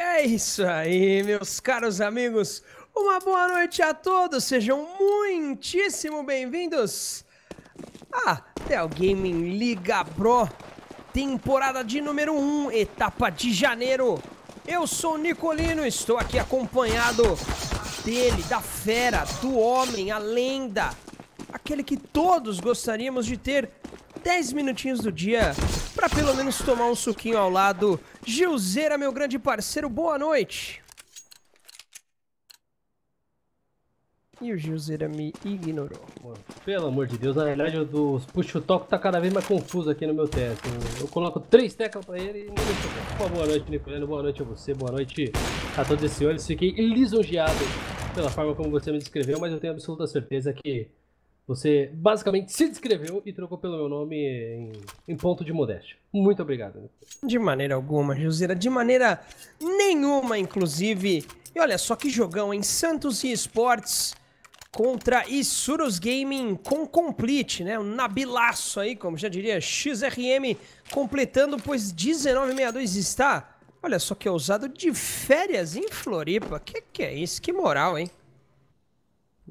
É isso aí, meus caros amigos. Uma boa noite a todos. Sejam muitíssimo bem-vindos a Tel Gaming Liga Pro, temporada de número 1, etapa de janeiro. Eu sou o Nicolino, estou aqui acompanhado dele, da fera, do homem, a lenda, aquele que todos gostaríamos de ter 10 minutinhos do dia para pelo menos tomar um suquinho ao lado. Gilzeira, meu grande parceiro, boa noite. E o Gilzeira me ignorou. Pelo amor de Deus, na verdade o dos puxa-toco tá cada vez mais confuso aqui no meu teto. Eu coloco três teclas pra ele e não deixa Pô, Boa noite, Nicolino. Boa noite a você. Boa noite a todos esses olhos. Fiquei lisonjeado pela forma como você me descreveu, mas eu tenho absoluta certeza que você basicamente se descreveu e trocou pelo meu nome em, em ponto de modéstia. Muito obrigado. De maneira alguma, Josira. de maneira nenhuma, inclusive. E olha só que jogão, em Santos e Esportes contra Isurus Gaming com Complete, né? Um nabilaço aí, como já diria XRM, completando, pois 1962 está, olha só que ousado, de férias em Floripa. Que que é isso? Que moral, hein?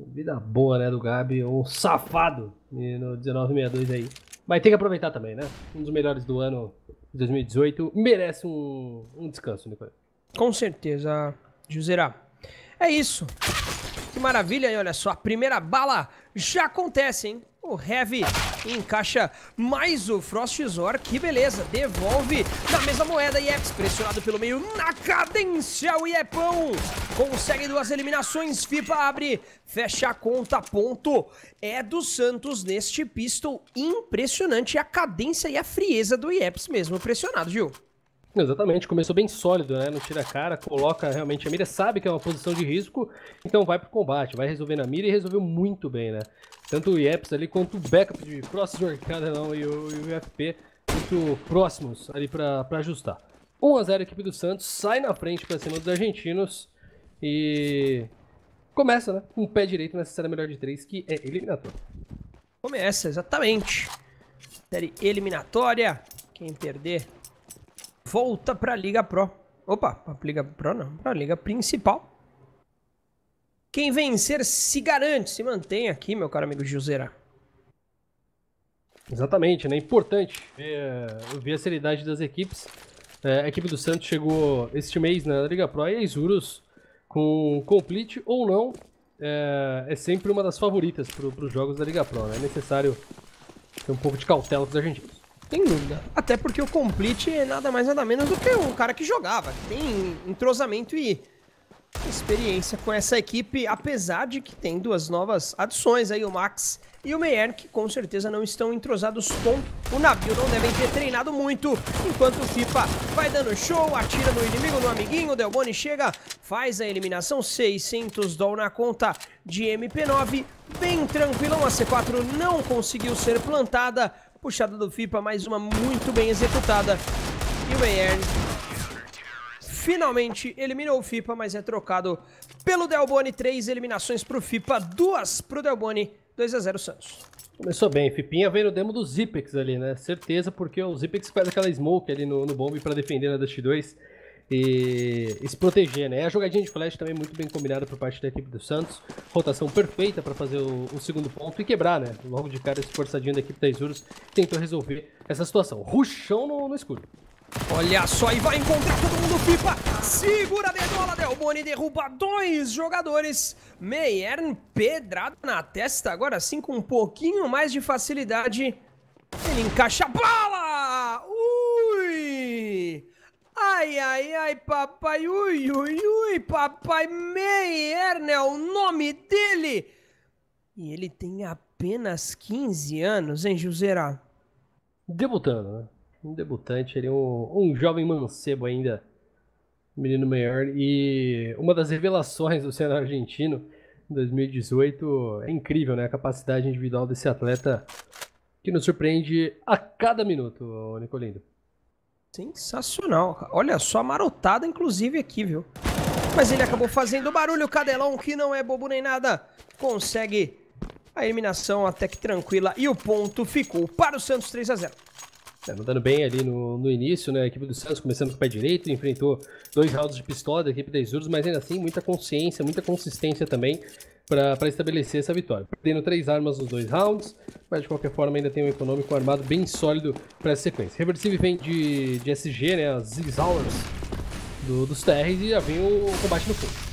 Vida boa, né, do Gabi. Um safado no 1962 aí. Mas tem que aproveitar também, né? Um dos melhores do ano de 2018. Merece um, um descanso, Nicole. Com certeza, Josera. É isso. Que maravilha, e olha só, a primeira bala já acontece, hein? O Heavy encaixa mais o Frost Zor, que beleza, devolve na mesma moeda, Ieps é pressionado pelo meio, na cadência o Iepão, consegue duas eliminações, FIPA abre, fecha a conta, ponto, é do Santos neste pistol, impressionante a cadência e a frieza do Ieps mesmo pressionado, Gil. Exatamente, começou bem sólido, né? Não tira a cara, coloca realmente a mira, sabe que é uma posição de risco, então vai pro combate, vai resolvendo a mira e resolveu muito bem, né? Tanto o IEPS ali quanto o backup de próximo Arcada não, e o, e o FP muito próximos ali para ajustar. 1x0 a equipe do Santos, sai na frente para cima dos argentinos e começa, né? Com o pé direito nessa série melhor de três, que é eliminatória. Começa, exatamente. Série eliminatória. Quem perder volta para a Liga Pro. Opa, para Liga Pro não, para a Liga Principal. Quem vencer se garante, se mantém aqui, meu caro amigo Gilzeira. Exatamente, né? Importante ver, ver a seriedade das equipes. É, a equipe do Santos chegou este mês na Liga Pro e a Isurus, com complete ou não, é, é sempre uma das favoritas para os jogos da Liga Pro. Né? É necessário ter um pouco de cautela com os argentinos tem dúvida. Até porque o Complete é nada mais nada menos do que um cara que jogava. Tem entrosamento e experiência com essa equipe, apesar de que tem duas novas adições aí, o Max e o meier que com certeza não estão entrosados com o navio, não devem ter treinado muito, enquanto o FIFA vai dando show, atira no inimigo, no amiguinho, o Delboni chega, faz a eliminação, 600 doll na conta de MP9, bem tranquilão, a C4 não conseguiu ser plantada, Puxada do FIPA, mais uma muito bem executada. E o Bayern finalmente eliminou o FIPA, mas é trocado pelo Delboni. Três eliminações para o FIPA, duas para o Delboni. 2 a 0 Santos. Começou bem, Fipinha veio no demo do Zipex ali, né? Certeza, porque o Zipex faz aquela smoke ali no, no bombe para defender na Dust 2 e, e, se proteger, né? A jogadinha de flash também muito bem combinada por parte da equipe do Santos. Rotação perfeita para fazer o, o, segundo ponto e quebrar, né? Logo de cara, esse forçadinho da equipe da Isurus tentou resolver essa situação. Ruxão no, no escuro. Olha só, e vai encontrar todo mundo pipa. Segura a dedola, Delboni derruba dois jogadores. Meiern pedrado na testa, agora sim com um pouquinho mais de facilidade. Ele encaixa a bala! Ai, ai, ai, papai, ui, ui, ui, papai Meyer, né? o nome dele. E ele tem apenas 15 anos, hein, Juseira? Debutando, né? Um debutante, ele é um, um jovem mancebo ainda, menino maior. E uma das revelações do cenário argentino em 2018 é incrível, né? A capacidade individual desse atleta que nos surpreende a cada minuto, Nicolindo. Sensacional. Olha só a marotada, inclusive, aqui, viu? Mas ele acabou fazendo barulho. O Cadelão que não é bobo nem nada, consegue a eliminação até que tranquila. E o ponto ficou para o Santos 3 a 0 é, tá bem ali no, no início, né? A equipe do Santos começando com o pé direito, enfrentou dois rounds de pistola da equipe da Isurus, mas ainda assim muita consciência, muita consistência também para estabelecer essa vitória. tendo três armas nos dois rounds, mas de qualquer forma ainda tem um econômico armado bem sólido para essa sequência. Reversível vem de, de SG, né, as Ziggs Hours do, dos TRs e já vem o, combate no fundo.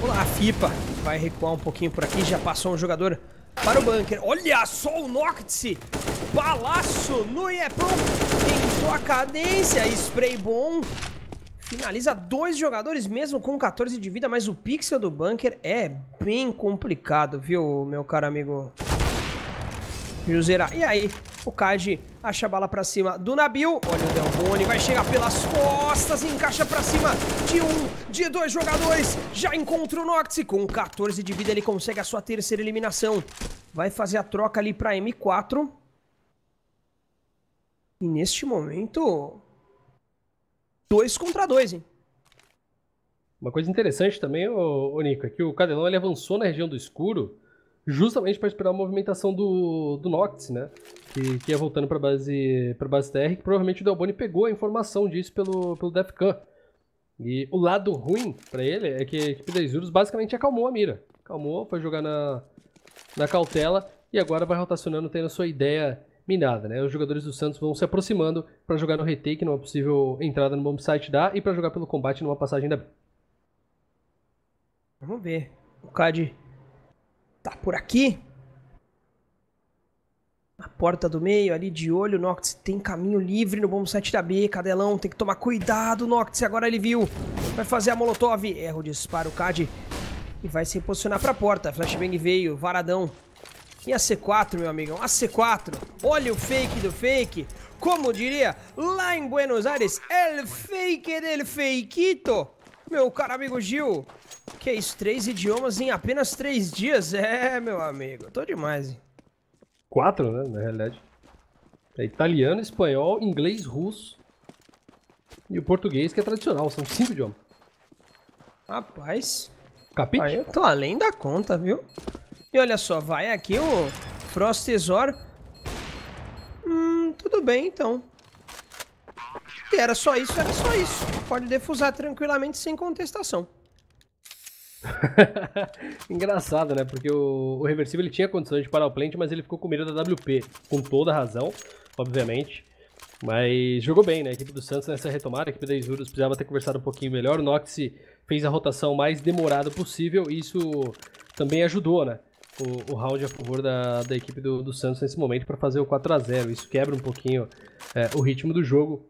Vamos lá, a FIPA vai recuar um pouquinho por aqui, já passou um jogador para o bunker. Olha só o Noctis! Balaço no Iepron! Tentou a cadência, spray bom. Finaliza dois jogadores mesmo com 14 de vida, mas o pixel do bunker é bem complicado, viu, meu caro amigo Juzeira. E aí, o Kaji acha a bala pra cima do Nabil. Olha o Delboni, vai chegar pelas costas, encaixa pra cima de um, de dois jogadores. Já encontra o Noctis. Com 14 de vida, ele consegue a sua terceira eliminação. Vai fazer a troca ali pra M4. E neste momento, Dois contra dois, hein? Uma coisa interessante também, ô, ô Nico, é que o Cadelão ele avançou na região do escuro justamente para esperar a movimentação do, do Noctis, né? Que, que ia voltando para base para base TR, que provavelmente o Delboni pegou a informação disso pelo, pelo Defcan. E o lado ruim para ele é que a equipe da Isurus basicamente acalmou a mira. Acalmou, foi jogar na, na cautela e agora vai rotacionando, tendo a sua ideia minada, né? Os jogadores do Santos vão se aproximando para jogar no retake, numa possível entrada no bom site da e para jogar pelo combate numa passagem da B. Vamos ver. O Cad tá por aqui. Na porta do meio, ali de olho, Noctis tem caminho livre no bom site da B. Cadelão tem que tomar cuidado, Noctis. Agora ele viu. Vai fazer a Molotov. Erra o disparo, o Cad. E vai se posicionar para a porta. Flashbang veio, Varadão e a C4, meu amigão, a C4. Olha o fake do fake. Como diria lá em Buenos Aires, el fake del fakeito. Meu caro amigo Gil, que é isso, três idiomas em apenas três dias? É, meu amigo, tô demais. Hein? Quatro, né, na realidade. É italiano, espanhol, inglês, russo e o português, que é tradicional, são cinco idiomas. Rapaz, Capite? Aí eu tô além da conta, viu? E olha só, vai aqui o Frost tesouro. Hum, tudo bem então. E era só isso, era só isso. Pode defusar tranquilamente sem contestação. Engraçado, né? Porque o, o reversível ele tinha condições de parar o plant, mas ele ficou com medo da WP. Com toda razão, obviamente. Mas jogou bem, né? A equipe do Santos nessa retomada, a equipe da Isurus precisava ter conversado um pouquinho melhor. O Nox fez a rotação mais demorada possível e isso também ajudou, né? o, o round a favor da, da equipe do, do Santos nesse momento para fazer o 4 a 0 Isso quebra um pouquinho é, o ritmo do jogo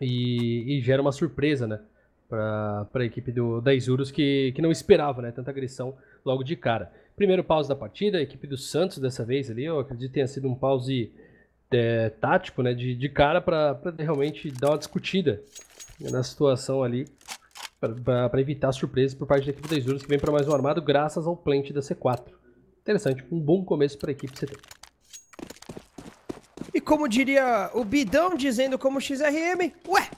e, e gera uma surpresa, né? Para a equipe do, da Isurus que, que não esperava né, tanta agressão logo de cara. Primeiro pause da partida, a equipe do Santos dessa vez ali, eu acredito que tenha sido um pause é, tático, né, de, de cara para realmente dar uma discutida na situação ali, para evitar surpresas por parte da equipe da Isurus que vem para mais um armado graças ao plant da C4. Interessante, um bom começo para a equipe CT. E como diria o Bidão dizendo como XRM, ué!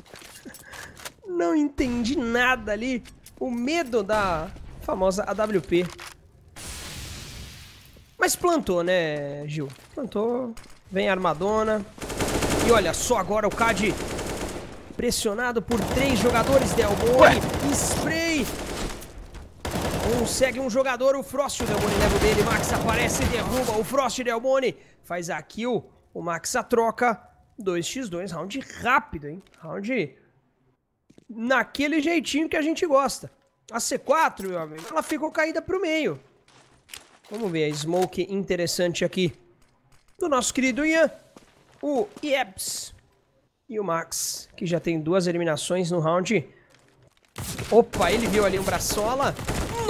Não entendi nada ali. O medo da famosa AWP. Mas plantou, né, Gil? Plantou, vem a armadona. E olha só agora o Cad pressionado por três jogadores, Delmore, Spray, Consegue um jogador, o Frost, o Delmone leva o dele, Max aparece, derruba o Frost, Delmone faz a kill, o Max a troca, 2x2, round rápido, hein? Round naquele jeitinho que a gente gosta. A C4, meu amigo, ela ficou caída pro meio. Vamos ver a smoke interessante aqui do nosso querido Ian, o Ieps e o Max, que já tem duas eliminações no round. Opa, ele viu ali um braçola.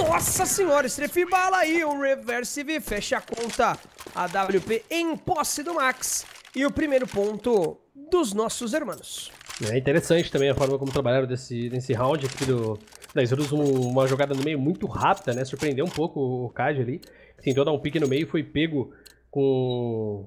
Nossa senhora, Strefe Bala aí, o Reversive fecha a conta. A WP em posse do Max. E o primeiro ponto dos nossos hermanos. É interessante também a forma como trabalharam desse, nesse round aqui do, da Isurus. Um, uma jogada no meio muito rápida, né? Surpreendeu um pouco o Kaji ali. Tentou dar um pique no meio e foi pego com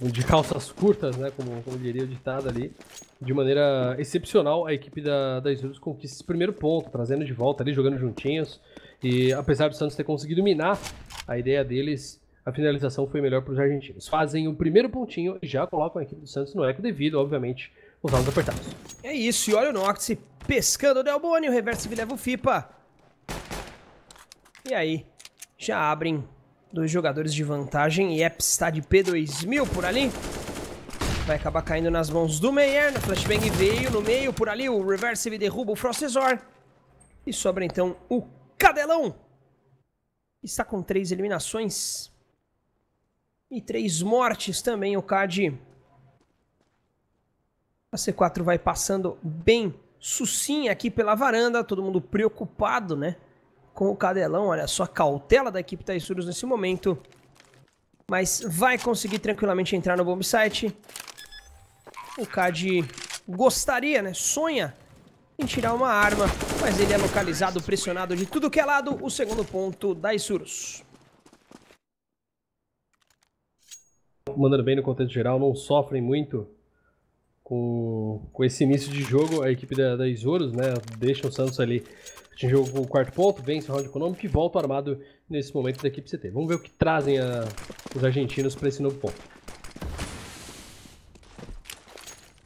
de calças curtas, né? Como, como diria o ditado ali. De maneira excepcional, a equipe da, da Isurus conquista esse primeiro ponto, trazendo de volta ali, jogando juntinhos. E apesar do Santos ter conseguido minar a ideia deles, a finalização foi melhor para os argentinos. Fazem o primeiro pontinho e já colocam a equipe do Santos no eco devido, obviamente, os alvos apertados. É isso, e olha o Noctis pescando o Delboni, o reverso que leva o FIPA. E aí, já abrem dois jogadores de vantagem, e Epps está de P2000 por ali. Vai acabar caindo nas mãos do Meyer, No flashbang veio no meio, por ali o reverse derruba o Frostesor. E sobra então o Cadelão está com três eliminações e três mortes também. O Cad. A C4 vai passando bem sucinha aqui pela varanda, todo mundo preocupado, né? Com o Cadelão, olha só a cautela da equipe Taisuros nesse momento. Mas vai conseguir tranquilamente entrar no bombsite. O Cad gostaria, né? Sonha em tirar uma arma mas ele é localizado, pressionado de tudo que é lado. O segundo ponto da Isurus. Mandando bem no contexto geral, não sofrem muito com, com esse início de jogo. A equipe da, da Isurus, né, deixa o Santos ali atingir o quarto ponto, vence o round econômico e volta armado nesse momento da equipe CT. Vamos ver o que trazem a, os argentinos para esse novo ponto.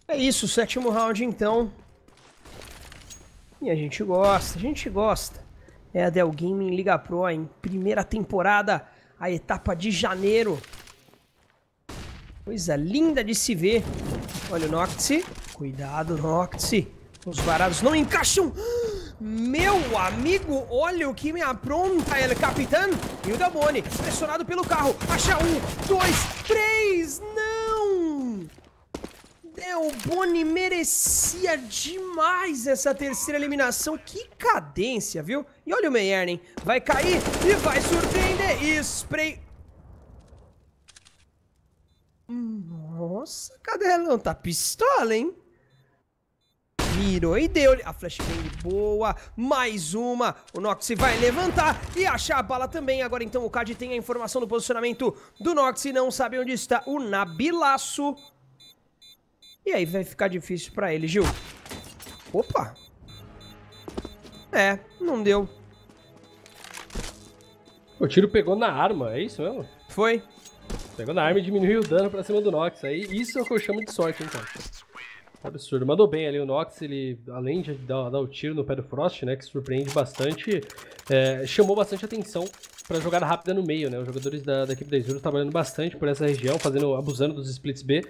É isso, sétimo round então. E a gente gosta, a gente gosta. É a Dell Gaming Liga Pro em primeira temporada, a etapa de janeiro. Coisa linda de se ver. Olha o Noctis. Cuidado, Noctis. Os varados não encaixam. Meu amigo, olha o que me apronta, El Capitão. E o Delboni, pressionado pelo carro. Acha um, dois, três. Meu, o Boni merecia demais essa terceira eliminação. Que cadência, viu? E olha o hein? Vai cair e vai surpreender. E spray... Nossa, cadelão. Tá pistola, hein? Virou e deu. A flashbang boa. Mais uma. O Nox vai levantar e achar a bala também. Agora então o Cad tem a informação do posicionamento do Nox. e Não sabe onde está o Nabilaço. E aí vai ficar difícil pra ele, Gil. Opa! É, não deu. O tiro pegou na arma, é isso mesmo? Foi. Pegou na arma e diminuiu o dano pra cima do Nox. Aí isso é o que eu chamo de sorte, hein, cara. Absurdo. Mandou bem ali o Nox, ele, além de dar, dar, o tiro no pé do Frost, né, que surpreende bastante, é, chamou bastante atenção para jogada rápida no meio, né? Os jogadores da, da equipe da Zero trabalhando bastante por essa região, fazendo, abusando dos splits B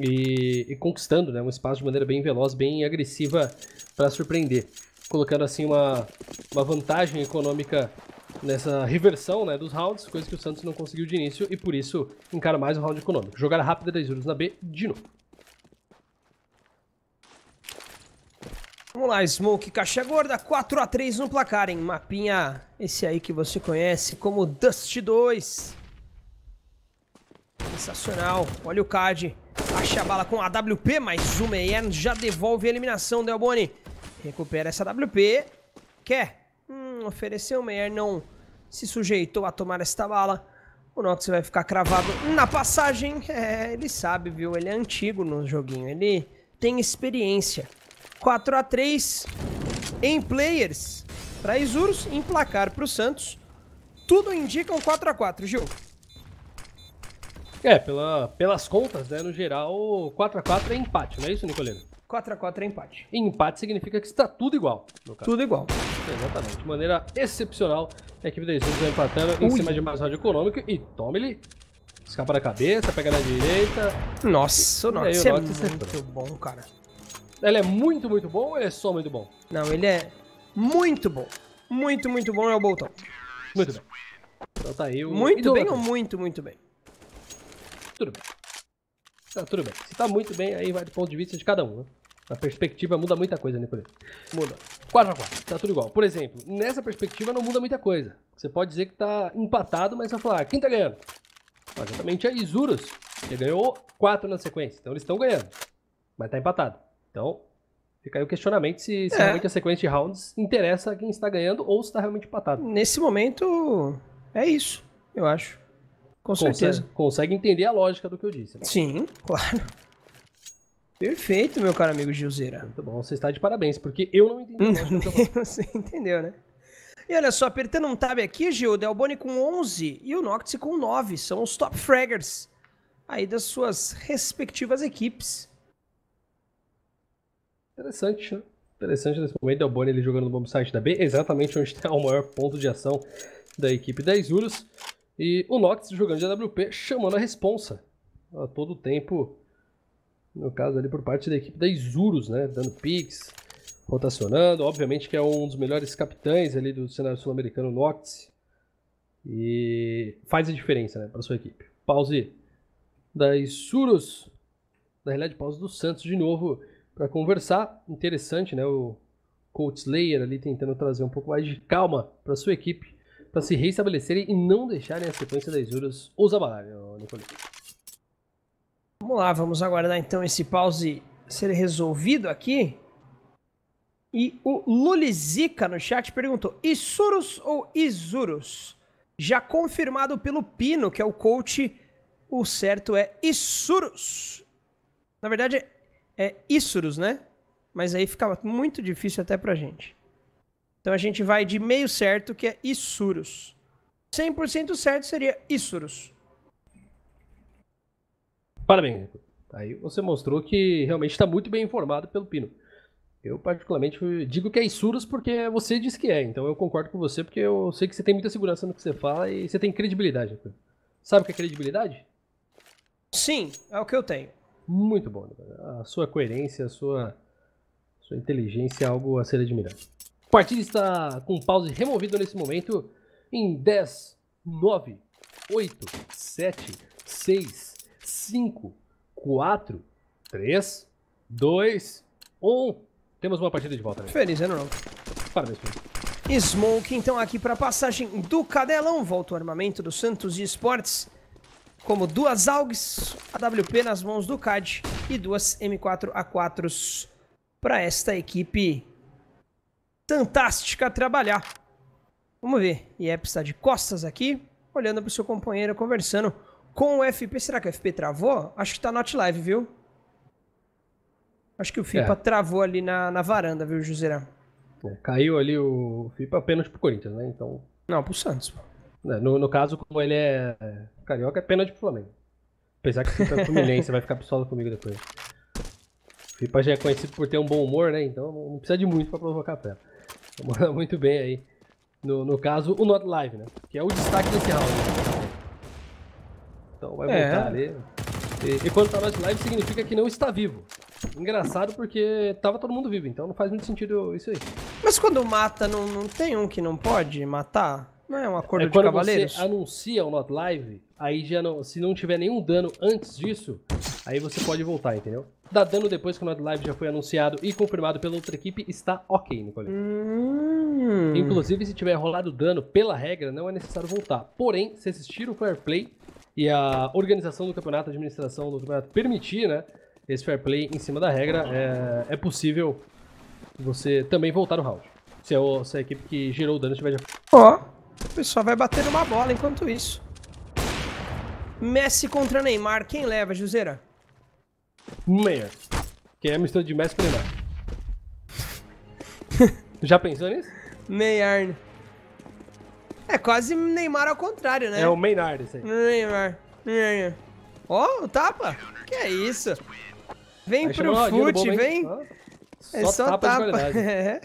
e, e conquistando né, um espaço de maneira bem veloz, bem agressiva para surpreender, colocando assim uma, uma vantagem econômica nessa reversão né, dos rounds, coisa que o Santos não conseguiu de início e por isso encara mais um round econômico. Jogar rápida 10 juros na B de novo. Vamos lá, Smoke, caixa gorda, 4x3 no placar, hein? Mapinha, esse aí que você conhece como Dust 2. Sensacional, olha o card fecha a bala com a WP mas o Meyer já devolve a eliminação do Recupera essa WP Quer? Hum, ofereceu o Meier, não se sujeitou a tomar esta bala. O Nox vai ficar cravado na passagem. É, ele sabe, viu? Ele é antigo no joguinho. Ele tem experiência. 4x3 em players para Isurus, em placar para o Santos. Tudo indica um 4x4, Gil. É, pela, pelas contas, né, no geral, 4x4 é empate, não é isso, Nicolino? 4x4 é empate. E empate significa que está tudo igual. Tudo igual. Exatamente. De maneira excepcional, a equipe da Isurus vai empatando Ui. em cima de mais rádio econômico e tome ele. Escapa da cabeça, pega na direita. Nossa, o Nox é, é muito né? bom, cara. Ele é muito, muito bom ou ele é só muito bom? Não, ele é muito bom. Muito, muito bom é o Bolton. Muito bem. Então tá aí o... Muito bem ou muito, muito bem? Tudo bem. Tá, tudo bem. Se tá muito bem, aí vai do ponto de vista de cada um. Né? A perspectiva muda muita coisa, Nicolê. Muda. 4x4, tá tudo igual. Por exemplo, nessa perspectiva não muda muita coisa. Você pode dizer que tá empatado, mas você vai falar, ah, quem tá ganhando? exatamente a é Isurus, que ganhou 4 na sequência. Então eles estão ganhando, mas tá empatado. Então Fica aí o questionamento se, se é. realmente a sequência de rounds interessa quem está ganhando ou se está realmente empatado. Nesse momento, é isso, eu acho. Com certeza. Consegue, entender a lógica do que eu disse. Né? Sim, claro. Perfeito, meu caro amigo Gilzeira. Muito bom, você está de parabéns, porque eu não entendi. Uhum. você entendeu, né? E olha só, apertando um tab aqui, Gil, o Delboni com 11 e o Noctis com 9. São os top fraggers aí das suas respectivas equipes. Interessante, né? Interessante nesse momento, Delboni ele jogando no bom site da B, exatamente onde está o maior ponto de ação da equipe da Isurus. E o Nox jogando de AWP, chamando a responsa a todo tempo, no caso ali por parte da equipe da Isurus, né? Dando picks, rotacionando, obviamente que é um dos melhores capitães ali do cenário sul-americano, Nox. E faz a diferença, né, para sua equipe. Pause da Isurus, na realidade pause do Santos de novo para conversar. Interessante, né, o Coach Slayer ali tentando trazer um pouco mais de calma para sua equipe para se reestabelecerem e não deixarem a sequência das juras os abalar, Nicolino. Vamos lá, vamos aguardar então esse pause ser resolvido aqui. E o Lulizica no chat perguntou: Isurus ou Isurus? Já confirmado pelo Pino, que é o coach, o certo é Isurus. Na verdade, é Isurus, né? Mas aí fica muito difícil até pra gente. Então a gente vai de meio certo, que é Issurus. 100% certo seria Issurus. Parabéns. Aí você mostrou que realmente está muito bem informado pelo Pino. Eu, particularmente, digo que é Issurus porque você disse que é. Então eu concordo com você porque eu sei que você tem muita segurança no que você fala e você tem credibilidade. Sabe o que é credibilidade? Sim, é o que eu tenho. Muito bom. A sua coerência, a sua, sua inteligência é algo a ser admirado partida está com pause removido nesse momento. Em 10, 9, 8, 7, 6, 5, 4, 3, 2, 1. Temos uma partida de volta. Né? Feliz né, ano novo. Parabéns, Felipe. Smoke, então, aqui para a passagem do Cadelão. Volta o armamento do Santos Esportes. Como duas AUGs, AWP nas mãos do CAD e duas M4A4s para esta equipe Fantástica a trabalhar. Vamos ver. É, Iep está de costas aqui, olhando para o seu companheiro, conversando com o FP. Será que o FP travou? Acho que está not live, viu? Acho que o FIPA é. travou ali na, na varanda, viu, Juseira? É, caiu ali o FIPA apenas o Corinthians, né? Então. Não, o Santos. Né, no, no caso, como ele é, é carioca, é pênalti o Flamengo. Apesar que o FIPA é vai ficar pistola comigo depois. O FIPA já é conhecido por ter um bom humor, né? Então não precisa de muito para provocar a fera. Manda muito bem aí. No, no caso, o Not Live, né? Que é o destaque desse round. Então vai é. voltar ali. E, e quando tá Not Live significa que não está vivo. Engraçado porque tava todo mundo vivo, então não faz muito sentido isso aí. Mas quando mata, não, não tem um que não pode matar? Não é um acordo é de cavaleiros? Quando você anuncia o Not Live, aí já não, se não tiver nenhum dano antes disso, aí você pode voltar, entendeu? Dá dano depois que o Not Live já foi anunciado e confirmado pela outra equipe está ok, Nicole. Hum. Inclusive, se tiver rolado dano pela regra, não é necessário voltar. Porém, se assistir o fair play e a organização do campeonato, a administração do campeonato permitir, né, esse fair play em cima da regra, é, é possível você também voltar no round. Se, é o, se a equipe que gerou o dano estiver já... Ó, oh, o pessoal vai bater uma bola enquanto isso. Messi contra Neymar, quem leva, Juseira? Meia. Quem é a mistura de Messi com Neymar? Já pensou nisso? Neymar. É quase Neymar ao contrário, né? É o Maynard, isso aí. Neymar. Neymar. Ó, oh, o tapa. Que é isso. Vem aí pro fute, vem. Só, é só tapa. tapa. É.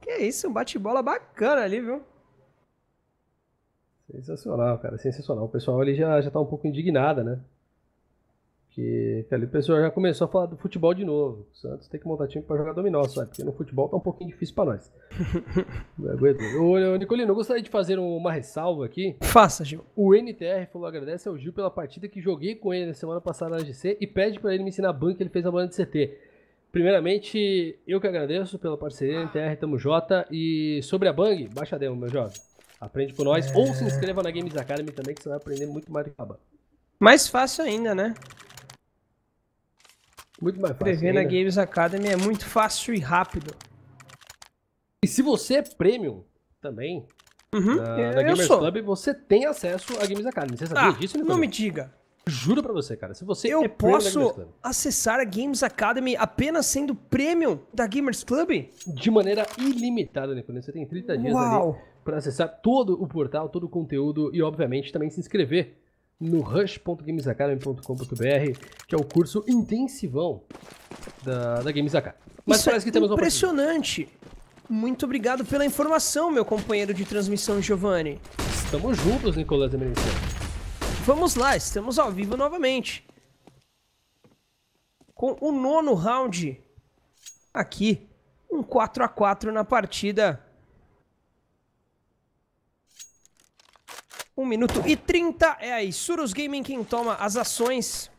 Que é isso, um bate-bola bacana ali, viu? Sensacional, cara, sensacional. O pessoal ali já, já tá um pouco indignada, né? Porque ali o pessoal já começou a falar do futebol de novo. O Santos tem que montar time pra jogar dominó, sabe? Porque no futebol tá um pouquinho difícil pra nós. Não aguento. Ô, Nicolino, eu gostaria de fazer uma ressalva aqui. Faça, Gil. O NTR falou: agradece ao Gil pela partida que joguei com ele na semana passada na GC e pede pra ele me ensinar a banca que ele fez a banda de CT. Primeiramente, eu que agradeço pela parceria, NTR, Tamo J. E sobre a Bang, baixa demo, meu jovem. Aprende com nós. É... Ou se inscreva na Games Academy também, que você vai aprender muito mais do que Mais fácil ainda, né? Muito mais fácil. Escrever na Games Academy é muito fácil e rápido. E se você é premium também, uhum, na, na Gamers sou. Club, você tem acesso à Games Academy. Você sabia ah, disso? Não, me diga. Juro pra você, cara. Se você Eu é posso acessar a Games Academy apenas sendo premium da Gamers Club? De maneira ilimitada, né? Você tem 30 dias Uau. ali para acessar todo o portal, todo o conteúdo e, obviamente, também se inscrever no rush.gamesacademy.com.br, que é o curso intensivão da, da Games Academy. Mas Isso parece é que é temos impressionante. Muito obrigado pela informação, meu companheiro de transmissão, Giovanni. Estamos juntos, Nicolás Emerenciano. Vamos lá, estamos ao vivo novamente. Com o nono round aqui, um 4 a 4 na partida 1 minuto e 30. É aí, Surus Gaming quem toma as ações.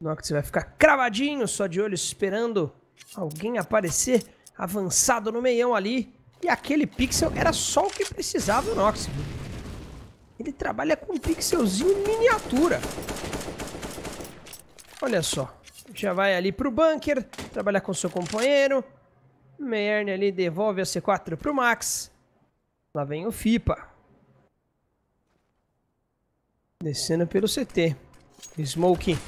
Noct vai ficar cravadinho, só de olho, esperando alguém aparecer avançado no meião ali. E aquele pixel era só o que precisava o Nox. Ele trabalha com um pixelzinho miniatura. Olha só. Já vai ali pro bunker, trabalhar com seu companheiro. Meerne ali devolve a C4 pro Max. Lá vem o FIPA. Descendo pelo CT. Smoke.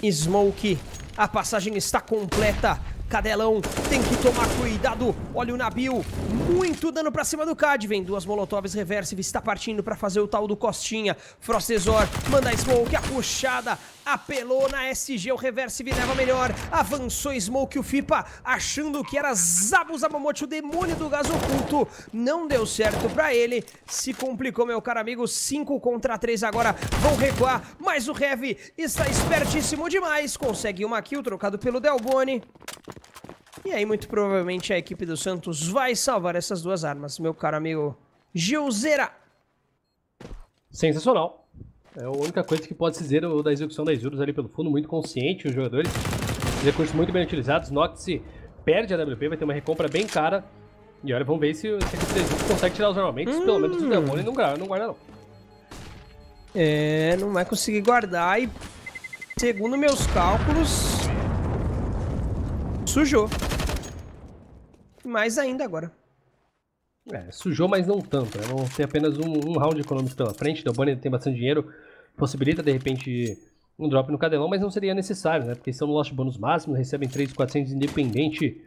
Smoke. A passagem está completa. Cadelão tem que tomar cuidado. Olha o Nabil. Muito dano pra cima do Cad. Vem duas molotovs reversive. Está partindo pra fazer o tal do Costinha. Frostezor manda a Smoke. A puxada apelou na SG. O reversive leva melhor. Avançou Smoke o Fipa. Achando que era Zabu Zabamote, o demônio do gás oculto. Não deu certo pra ele. Se complicou, meu caro amigo. 5 contra 3 agora. Vão recuar. Mas o Heavy está espertíssimo demais. Consegue uma kill trocado pelo Delboni. E aí, muito provavelmente, a equipe do Santos vai salvar essas duas armas, meu caro amigo Gilzeira. Sensacional. É a única coisa que pode se dizer da execução das juros ali pelo fundo, muito consciente os jogadores. Recursos muito bem utilizados. Noxy perde a WP, vai ter uma recompra bem cara. E olha, vamos ver se, se a equipe consegue tirar os armamentos, hum. pelo menos o demônio hum. não guarda, não guarda não. É, não vai conseguir guardar e segundo meus cálculos, Sujou. Mais ainda agora. É, sujou, mas não tanto. Né? ter apenas um, um, round econômico pela frente. O Bunny tem bastante dinheiro. Possibilita, de repente, um drop no cadelão, mas não seria necessário, né? Porque são no lost bônus máximo, recebem 3.400 independente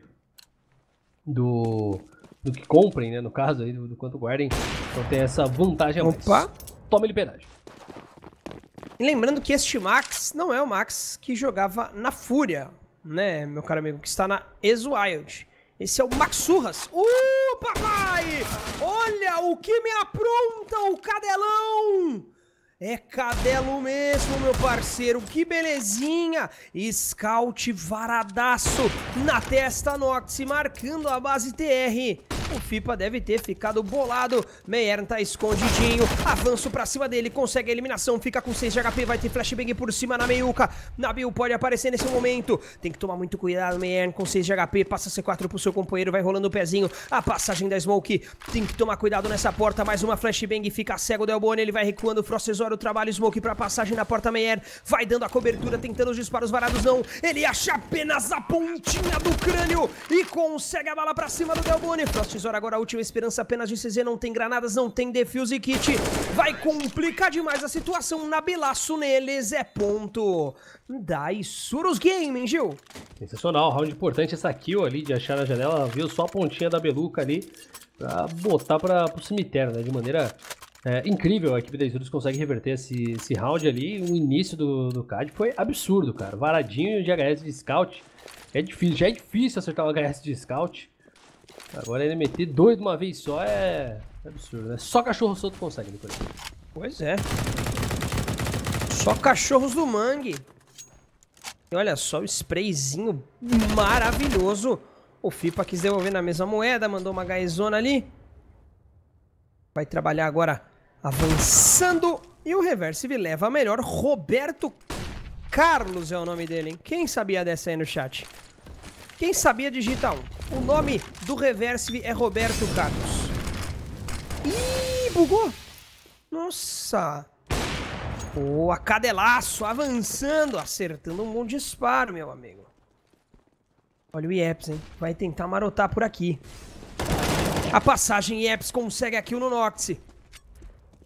do, do que comprem, né? No caso aí, do, do quanto guardem. Então tem essa vantagem a mais. Opa! Toma liberdade. E lembrando que este Max não é o Max que jogava na Fúria né, meu caro amigo, que está na Ex-Wild. Esse é o Maxurras. Uh, papai! Olha o que me apronta o cadelão! É cadelo mesmo, meu parceiro. Que belezinha! Scout varadaço na testa Nox, marcando a base TR. O Fipa deve ter ficado bolado. Meyern tá escondidinho. Avanço pra cima dele. Consegue a eliminação. Fica com 6 de HP. Vai ter flashbang por cima na meiuca. Nabil pode aparecer nesse momento. Tem que tomar muito cuidado. Meyern com 6 de HP. Passa C4 pro seu companheiro. Vai rolando o pezinho. A passagem da Smoke. Tem que tomar cuidado nessa porta. Mais uma flashbang. Fica cego o Delbone. Ele vai recuando. Frost exora o trabalho. Smoke pra passagem na porta. Meyer vai dando a cobertura. Tentando os disparos varados. Não. Ele acha apenas a pontinha do crânio. E consegue a bala pra cima do Delbone. Frost mas agora a última esperança apenas de CZ, não tem granadas, não tem defuse kit. Vai complicar demais a situação, Nabilaço neles é ponto da Isurus Gaming, Gil. Sensacional, round importante essa kill ali de achar na janela, viu só a pontinha da Beluca ali pra botar para pro cemitério, né, de maneira... É, incrível, a equipe da Isurus consegue reverter esse, esse round ali, o início do, do CAD foi absurdo, cara, varadinho de HS de scout, é difícil, já é difícil acertar o HS de scout, Agora ele meter dois de uma vez só é, é absurdo, né? Só cachorro solto consegue, Nicolás. Pois é. Só cachorros do mangue. E olha só o sprayzinho maravilhoso. O Fipa quis devolver na mesma moeda, mandou uma gaizona ali. Vai trabalhar agora avançando. E o Reversive leva a melhor. Roberto Carlos é o nome dele, hein? Quem sabia dessa aí no chat? Quem sabia digitar? um. O nome do Reverse é Roberto Carlos. Ih, bugou. Nossa. Boa, cadelaço, avançando, acertando um bom disparo, meu amigo. Olha o Ieps, hein? Vai tentar marotar por aqui. A passagem Ieps consegue aqui no Noxi.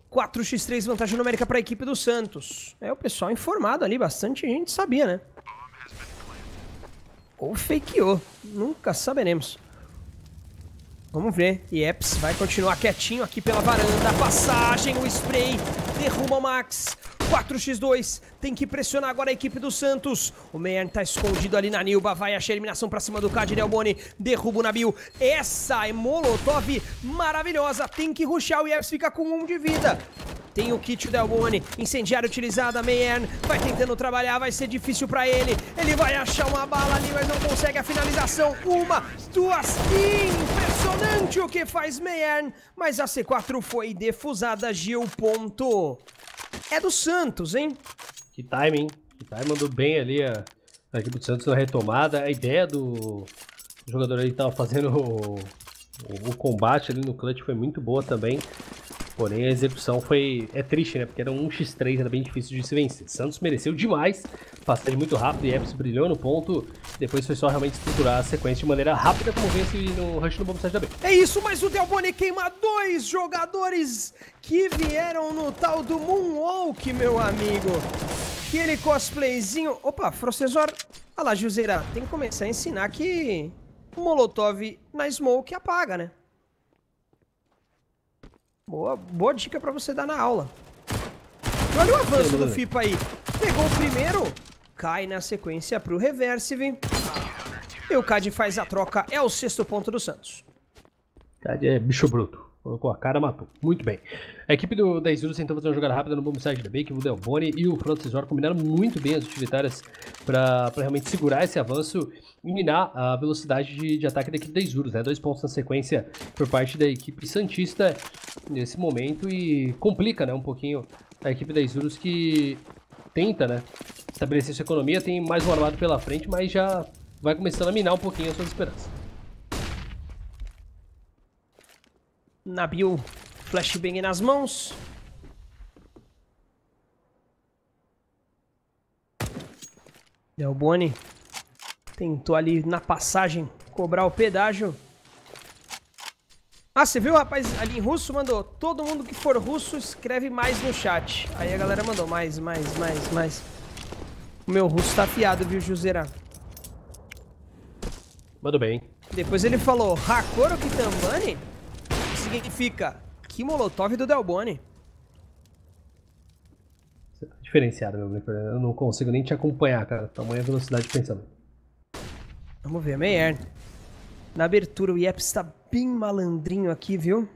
4x3 vantagem numérica para a equipe do Santos. É, o pessoal informado ali, bastante gente sabia, né? Ou fakeou. Nunca saberemos. Vamos ver. Yeps vai continuar quietinho aqui pela varanda. Passagem, o spray derruba o Max. 4x2, tem que pressionar agora a equipe do Santos. O Meier tá escondido ali na Nilba, vai achar eliminação pra cima do Cade Delboni, derruba o Nabil. Essa é Molotov maravilhosa, tem que ruxar, o Ives fica com um de vida. Tem o kit da incendiário utilizado, a Mayern vai tentando trabalhar, vai ser difícil pra ele. Ele vai achar uma bala ali, mas não consegue a finalização. Uma, duas, impressionante o que faz Mayern. Mas a C4 foi defusada, Gil, ponto é do Santos, hein? Que timing, hein? Que timing mandou bem ali a, a equipe do Santos na retomada. A ideia do o jogador ali que tava fazendo o, o, o combate ali no clutch foi muito boa também. Porém, a execução foi. É triste, né? Porque era um x3, era bem difícil de se vencer. Santos mereceu demais, passagem muito rápido e Epps brilhou no ponto. Depois foi só realmente estruturar a sequência de maneira rápida, como vence no rush no bom da B. É isso, mas o Delboni queima dois jogadores que vieram no tal do Moonwalk, meu amigo. Aquele cosplayzinho. Opa, Frocesor. Olha lá, Juseira, tem que começar a ensinar que Molotov na Smoke apaga, né? Boa, boa dica pra você dar na aula. olha o avanço do FIPA aí. Pegou o primeiro, cai na sequência pro reverse. E o Cad faz a troca, é o sexto ponto do Santos. Cad é bicho bruto. Colocou a cara, matou. Muito bem. A equipe do, 10 Isurus tentou fazer uma jogada rápida no bombside da Bake, o Delboni e o Francisor combinaram muito bem as utilitárias para realmente segurar esse avanço e minar a velocidade de, de ataque da equipe 10 Isurus. Né? Dois pontos na sequência por parte da equipe Santista nesse momento e complica né, um pouquinho a equipe 10 Isurus que tenta né, estabelecer sua economia. Tem mais um armado pela frente, mas já vai começando a minar um pouquinho as suas esperanças. Nabil, flashbang nas mãos. É Boni tentou ali na passagem cobrar o pedágio. Ah, você viu, rapaz, ali em russo mandou todo mundo que for russo escreve mais no chat. Aí a galera mandou mais, mais, mais, mais. O meu russo tá afiado, viu, Juseira? Mandou bem. Depois ele falou, Hakoro Kitambani? significa que Molotov é do Delboni. Você tá diferenciado, meu amigo, Eu não consigo nem te acompanhar, cara. Tamanha velocidade de pensamento. Vamos ver, Meier. Na abertura, o Yep está bem malandrinho aqui, viu?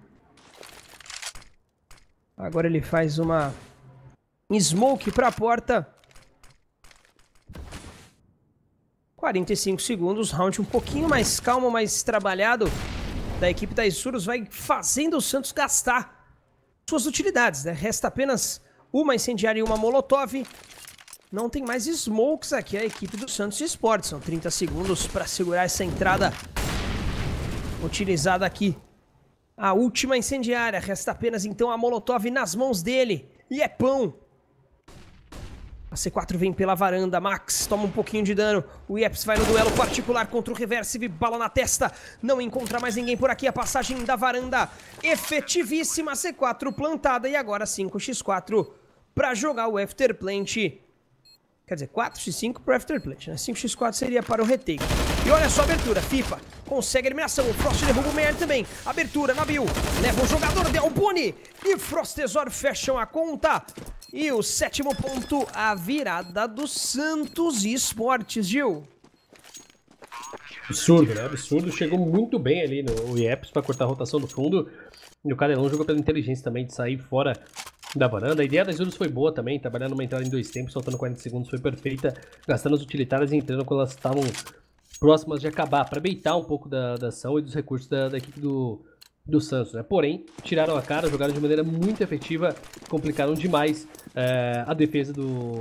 Agora ele faz uma smoke para a porta. 45 segundos, round um pouquinho mais calmo, mais trabalhado da equipe da Isurus vai fazendo o Santos gastar suas utilidades, né? Resta apenas uma incendiária e uma molotov. Não tem mais smokes aqui a equipe do Santos Esportes. São 30 segundos para segurar essa entrada utilizada aqui. A última incendiária. Resta apenas então a molotov nas mãos dele. E é pão. A C4 vem pela varanda, Max toma um pouquinho de dano, o Ieps vai no duelo particular contra o Reverse, bala na testa, não encontra mais ninguém por aqui, a passagem da varanda efetivíssima, C4 plantada e agora 5x4 para jogar o Afterplant. Quer dizer, 4x5 pro Afterplant. né? 5x4 seria para o retake. E olha só a abertura, Fipa consegue a eliminação, o Frost derruba o Meyer também. Abertura Nabil, leva o jogador Del Boni e Frostesor fecham a conta. E o sétimo ponto, a virada do Santos Esportes, Gil. Absurdo, né? Absurdo. Chegou muito bem ali no Ieps para cortar a rotação do fundo. E o Canelão jogou pela inteligência também de sair fora da varanda. A ideia das Juros foi boa também. trabalhando uma entrada em dois tempos, soltando 40 segundos, foi perfeita. Gastando as utilitárias e entrando quando elas estavam próximas de acabar. Para beitar um pouco da, da ação e dos recursos da, da equipe do, do Santos, né? Porém, tiraram a cara, jogaram de maneira muito efetiva, complicaram demais é, a defesa do,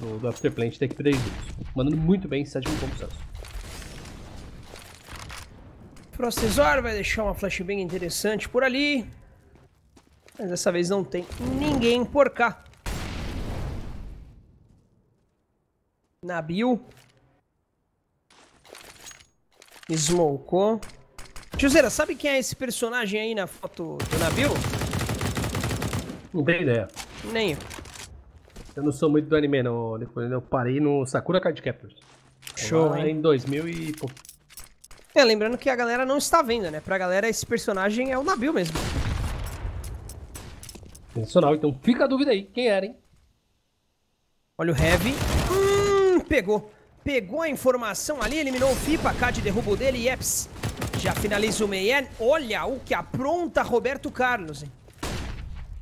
do, do After Plant da equipe da Mandando muito bem, 7 pontos Santos. Processor vai deixar uma flashbang interessante por ali. Mas dessa vez não tem ninguém por cá. Nabil. Smokou. Juseira, sabe quem é esse personagem aí na foto do navio? Não tenho ideia. Nem eu. Eu não sou muito do anime, não. Eu parei no Sakura Card Captors. Show, hein? Em 2000 e... Pô. É, lembrando que a galera não está vendo, né? Pra galera, esse personagem é o navio mesmo. Sensacional. Então fica a dúvida aí. Quem era, hein? Olha o Heavy. Hum, pegou. Pegou a informação ali, eliminou o Fipa. Cad derrubou dele e Eps já finaliza o Meier. Olha o que apronta Roberto Carlos. Hein?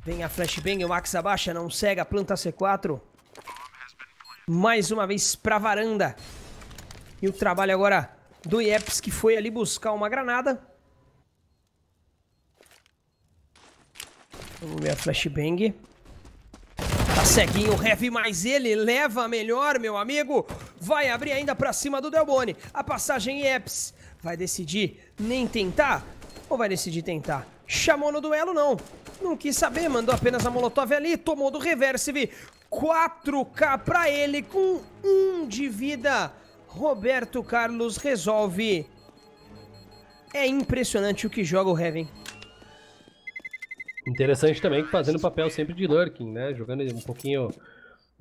Vem a flashbang, o Max abaixa, não cega, planta C4. Mais uma vez pra varanda. E o trabalho agora do Ieps, que foi ali buscar uma granada. Vamos ver a flashbang. Tá ceguinho, heavy, mas ele leva melhor, meu amigo. Vai abrir ainda pra cima do Delboni. A passagem Ieps Vai decidir nem tentar? Ou vai decidir tentar? Chamou no duelo, não. Não quis saber, mandou apenas a Molotov ali, tomou do reverse, 4K pra ele com 1 um de vida. Roberto Carlos resolve. É impressionante o que joga o Heaven. Interessante também que fazendo o papel sempre de lurking, né? Jogando um pouquinho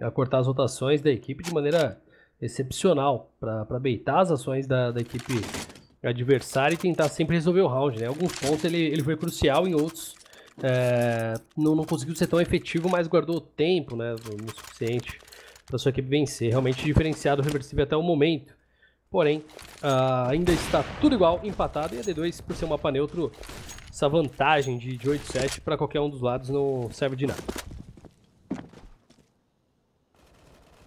a cortar as rotações da equipe de maneira excepcional para beitar as ações da, da equipe é adversário e tentar sempre resolver o round, né? Alguns pontos ele, ele foi crucial, em outros é, não, não conseguiu ser tão efetivo, mas guardou tempo, né? O suficiente para sua equipe vencer. Realmente diferenciado o Reversível até o momento. Porém, uh, ainda está tudo igual, empatado, e a D2, por ser um mapa neutro, essa vantagem de, de 8-7 para qualquer um dos lados não serve de nada.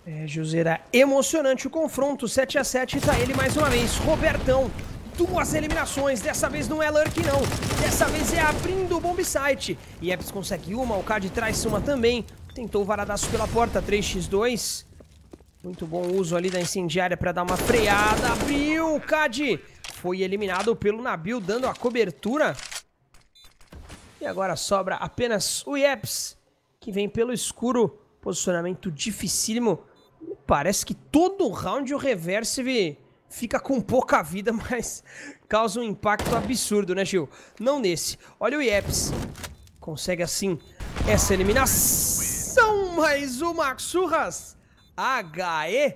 É, era emocionante o confronto, 7 a 7 tá ele mais uma vez, Robertão duas eliminações. Dessa vez não é Lurk, não. Dessa vez é abrindo o bomb site. E Eps consegue uma, o Cad traz uma também. Tentou o varadaço pela porta, 3x2. Muito bom uso ali da incendiária para dar uma freada. Abriu, o Cad foi eliminado pelo Nabil, dando a cobertura. E agora sobra apenas o Yeps, que vem pelo escuro. Posicionamento dificílimo. Parece que todo round o Reverse fica com pouca vida, mas causa um impacto absurdo, né, Gil? Não nesse. Olha o Ieps. Consegue, assim, essa eliminação. Mais uma Xurras HE.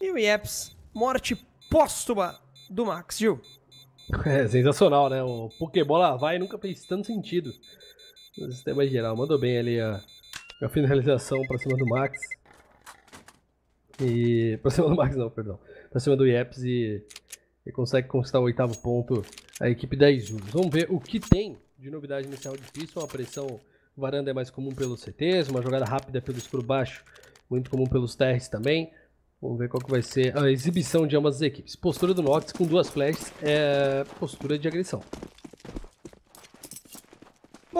E o Ieps, morte póstuma do Max, Gil. É sensacional, né? O Pokébola vai nunca fez tanto sentido. No sistema geral, mandou bem ali a, a finalização pra cima do Max. E. pra cima do Max, não, perdão pra cima do Ieps e, e consegue conquistar o oitavo ponto a equipe 10 Isurus. Vamos ver o que tem de novidade nesse round difícil. Uma pressão varanda é mais comum pelos CTs, uma jogada rápida pelos escuro baixo, muito comum pelos TRs também. Vamos ver qual que vai ser a exibição de ambas as equipes. Postura do Nox com duas flashes é postura de agressão.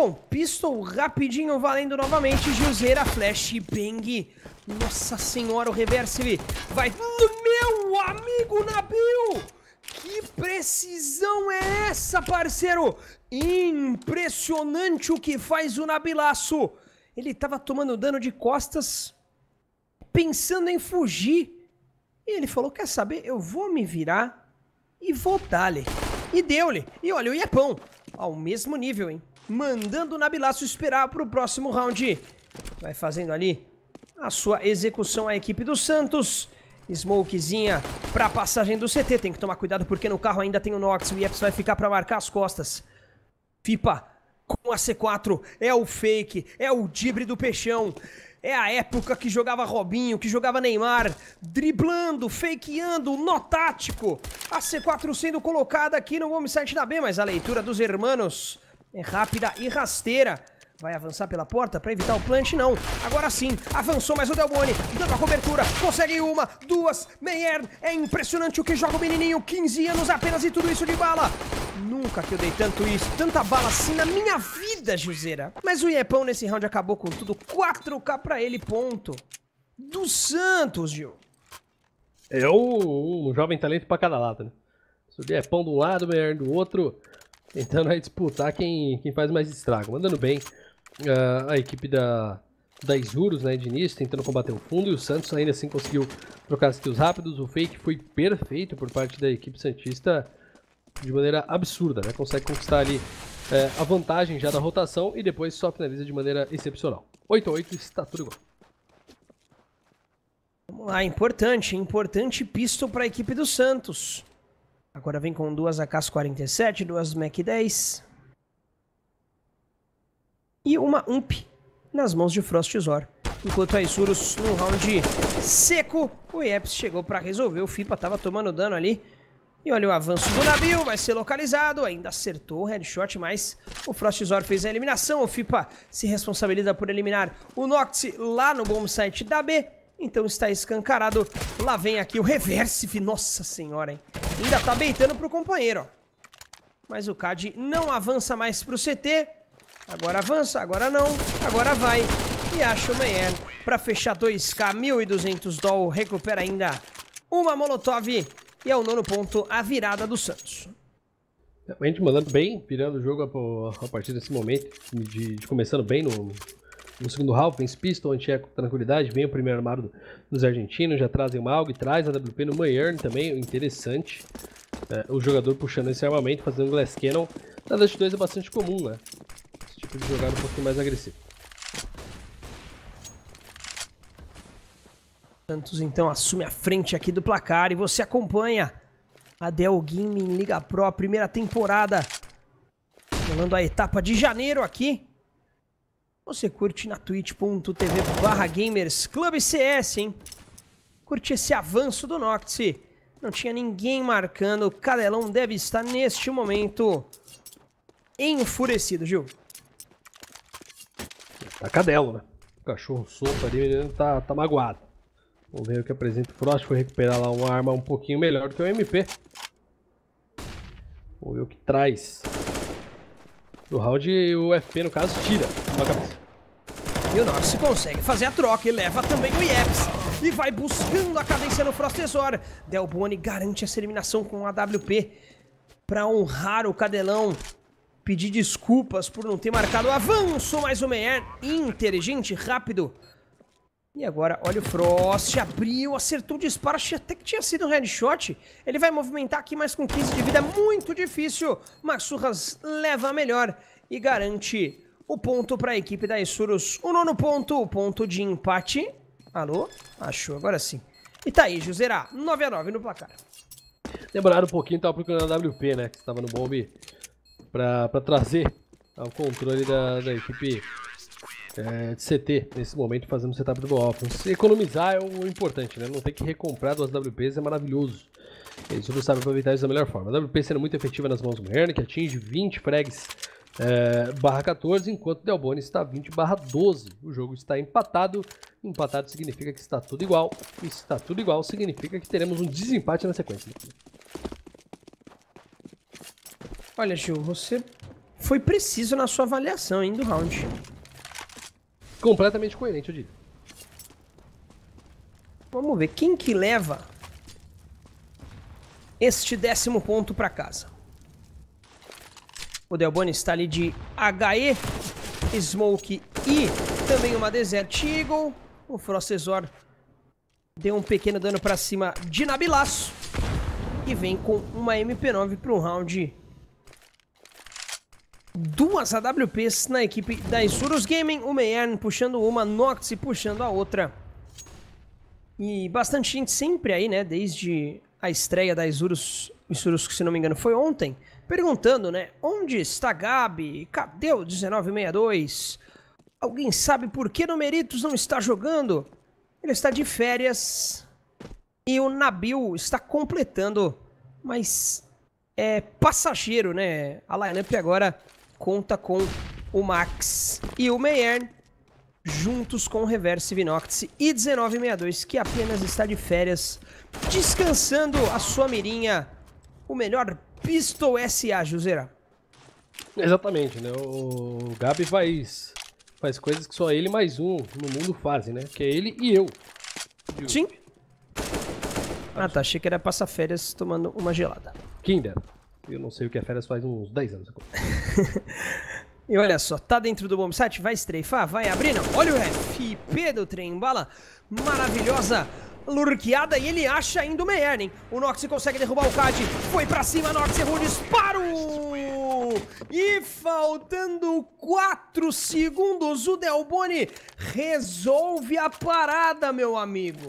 Bom, pistol rapidinho valendo novamente, Gilzeira, flash, bang. Nossa senhora, o Reverse vai... Meu amigo Nabil! Que precisão é essa, parceiro? Impressionante o que faz o Nabilaço. Ele estava tomando dano de costas, pensando em fugir. E ele falou, quer saber, eu vou me virar e vou dar-lhe. E deu-lhe. E olha, o Iepão, ao mesmo nível, hein? mandando o Nabilaço esperar para o próximo round. Vai fazendo ali a sua execução a equipe do Santos. Smokezinha para passagem do CT. Tem que tomar cuidado porque no carro ainda tem o Nox. O Ieps vai ficar para marcar as costas. Fipa com a C4. É o fake. É o dibre do peixão. É a época que jogava Robinho, que jogava Neymar, driblando, fakeando, no tático. A C4 sendo colocada aqui no home site da B, mas a leitura dos hermanos é rápida e rasteira. Vai avançar pela porta para evitar o plant? Não. Agora sim, avançou mais o Delbone, dando a cobertura, consegue uma, duas, Meier, É impressionante o que joga o menininho, 15 anos apenas e tudo isso de bala. Nunca que eu dei tanto isso, tanta bala assim na minha vida, Juzeira. Mas o Iepão nesse round acabou com tudo, 4k pra ele, ponto. Do Santos, Gil. É um, um jovem talento pra cada lado, né? Se o é Iepão de um lado, Meier do outro, tentando aí disputar quem, quem faz mais estrago. Mandando bem uh, a equipe da, da Isurus, né, de início, tentando combater o fundo, e o Santos ainda assim conseguiu trocar as kills rápidos. O fake foi perfeito por parte da equipe Santista de maneira absurda, né? Consegue conquistar ali eh, a vantagem já da rotação e depois só finaliza de maneira excepcional. 8 a 8 está tudo igual. Vamos lá, importante, importante pisto para a equipe do Santos. Agora vem com duas AKs 47, duas Mac 10. E uma UMP nas mãos de Frostzor. Enquanto a Isurus no round seco, o Ieps chegou pra resolver. O Fipa tava tomando dano ali. E olha o avanço do navio, vai ser localizado, ainda acertou o headshot, mas o Frostzor fez a eliminação. O FIPA se responsabiliza por eliminar o Noct lá no bom site da B. Então está escancarado. Lá vem aqui o reverse. Nossa senhora, hein? Ainda tá beitando pro companheiro, ó. Mas o CAD não avança mais pro CT. Agora avança, agora não, agora vai. E acha o Meyer pra fechar 2k, 1.200 doll. Recupera ainda uma Molotov. E é o nono ponto, a virada do Santos. Realmente mandando bem, virando o jogo a, a partir desse momento, de, de começando bem no, no segundo half, vem Pistol, Antieco, Tranquilidade, vem o primeiro armado dos argentinos, já trazem o AUG, traz a WP no Mayern também, interessante. É, o jogador puxando esse armamento, fazendo o Glass Cannon. Na Dust 2 é bastante comum, né? Esse tipo de jogada um pouquinho mais agressivo. Santos então assume a frente aqui do placar e você acompanha a Dell em Liga Pro, primeira temporada. falando a etapa de janeiro aqui você curte na twitch.tv barra gamers club CS, hein? Curte esse avanço do Noctis. Não tinha ninguém marcando. O Cadelão deve estar, neste momento, enfurecido, Gil. Tá cadelo, né? O cachorro solto ali tá, tá magoado. Vamos ver o que apresenta o Frost. Foi recuperar lá uma arma um pouquinho melhor do que o MP. Vamos ver o que traz. No round, o FP, no caso, tira cabeça. E o Norse consegue fazer a troca e leva também o Ieps. E vai buscando a cadência no Frost Delboni garante essa eliminação com o AWP para honrar o Cadelão. Pedir desculpas por não ter marcado o avanço. Mais o Meyer inteligente, rápido. E agora, olha o Frost, abriu, acertou o disparo, achei até que tinha sido um headshot. Ele vai movimentar aqui, mas com 15 de vida, muito difícil. Maxurras leva a melhor e garante o ponto para a equipe da Isurus. O nono ponto, o ponto de empate. Alô? Achou, agora sim. E tá aí, Juserá, 9x9 no placar. Demoraram um pouquinho, tava procurando a WP, né, que estava no bombe, para trazer o controle da, da equipe é, de CT nesse momento fazendo o setup do Offense. economizar é o importante, né? Não ter que recomprar duas WPs é maravilhoso. Eles não sabe aproveitar isso da melhor forma. A WP sendo muito efetiva nas mãos do Merne, que atinge 20 frags é, barra 14, enquanto Delboni está 20 barra 12. O jogo está empatado. Empatado significa que está tudo igual. E está tudo igual significa que teremos um desempate na sequência. Olha, Gil, você foi preciso na sua avaliação ainda do round. Completamente coerente, eu diria. Vamos ver, quem que leva este décimo ponto para casa? O Delboni está ali de HE, Smoke e também uma Desert Eagle. O Frostesor deu um pequeno dano para cima de Nabilaço. E vem com uma MP9 para um round duas AWPs na equipe da Isurus Gaming, uma Earn puxando uma, Nox puxando a outra. E bastante gente sempre aí, né, desde a estreia da Isurus, Isurus que se não me engano foi ontem, perguntando, né, onde está Gabi? Cadê o 1962? Alguém sabe por que Numeritos não está jogando? Ele está de férias e o Nabil está completando, mas é passageiro, né? A lineup agora conta com o Max e o Meyern, juntos com o Reverse Vinox e 1962, que apenas está de férias, descansando a sua mirinha, o melhor pistol SA, Juseira. Exatamente, né? O Gabi faz, faz coisas que só ele mais um no mundo fazem, né? Que é ele e eu. Sim. Ah, tá. Achei que era passar férias tomando uma gelada. Kinder. Eu não sei o que é férias faz uns 10 anos. E olha só, tá dentro do bomb site, vai estreifar, vai abrir, não. Olha o FP do trem bala, maravilhosa lurqueada e ele acha ainda o Meiernen. O Nox consegue derrubar o Cad, foi pra cima, Nox errou o disparo! E faltando 4 segundos, o Delboni resolve a parada, meu amigo.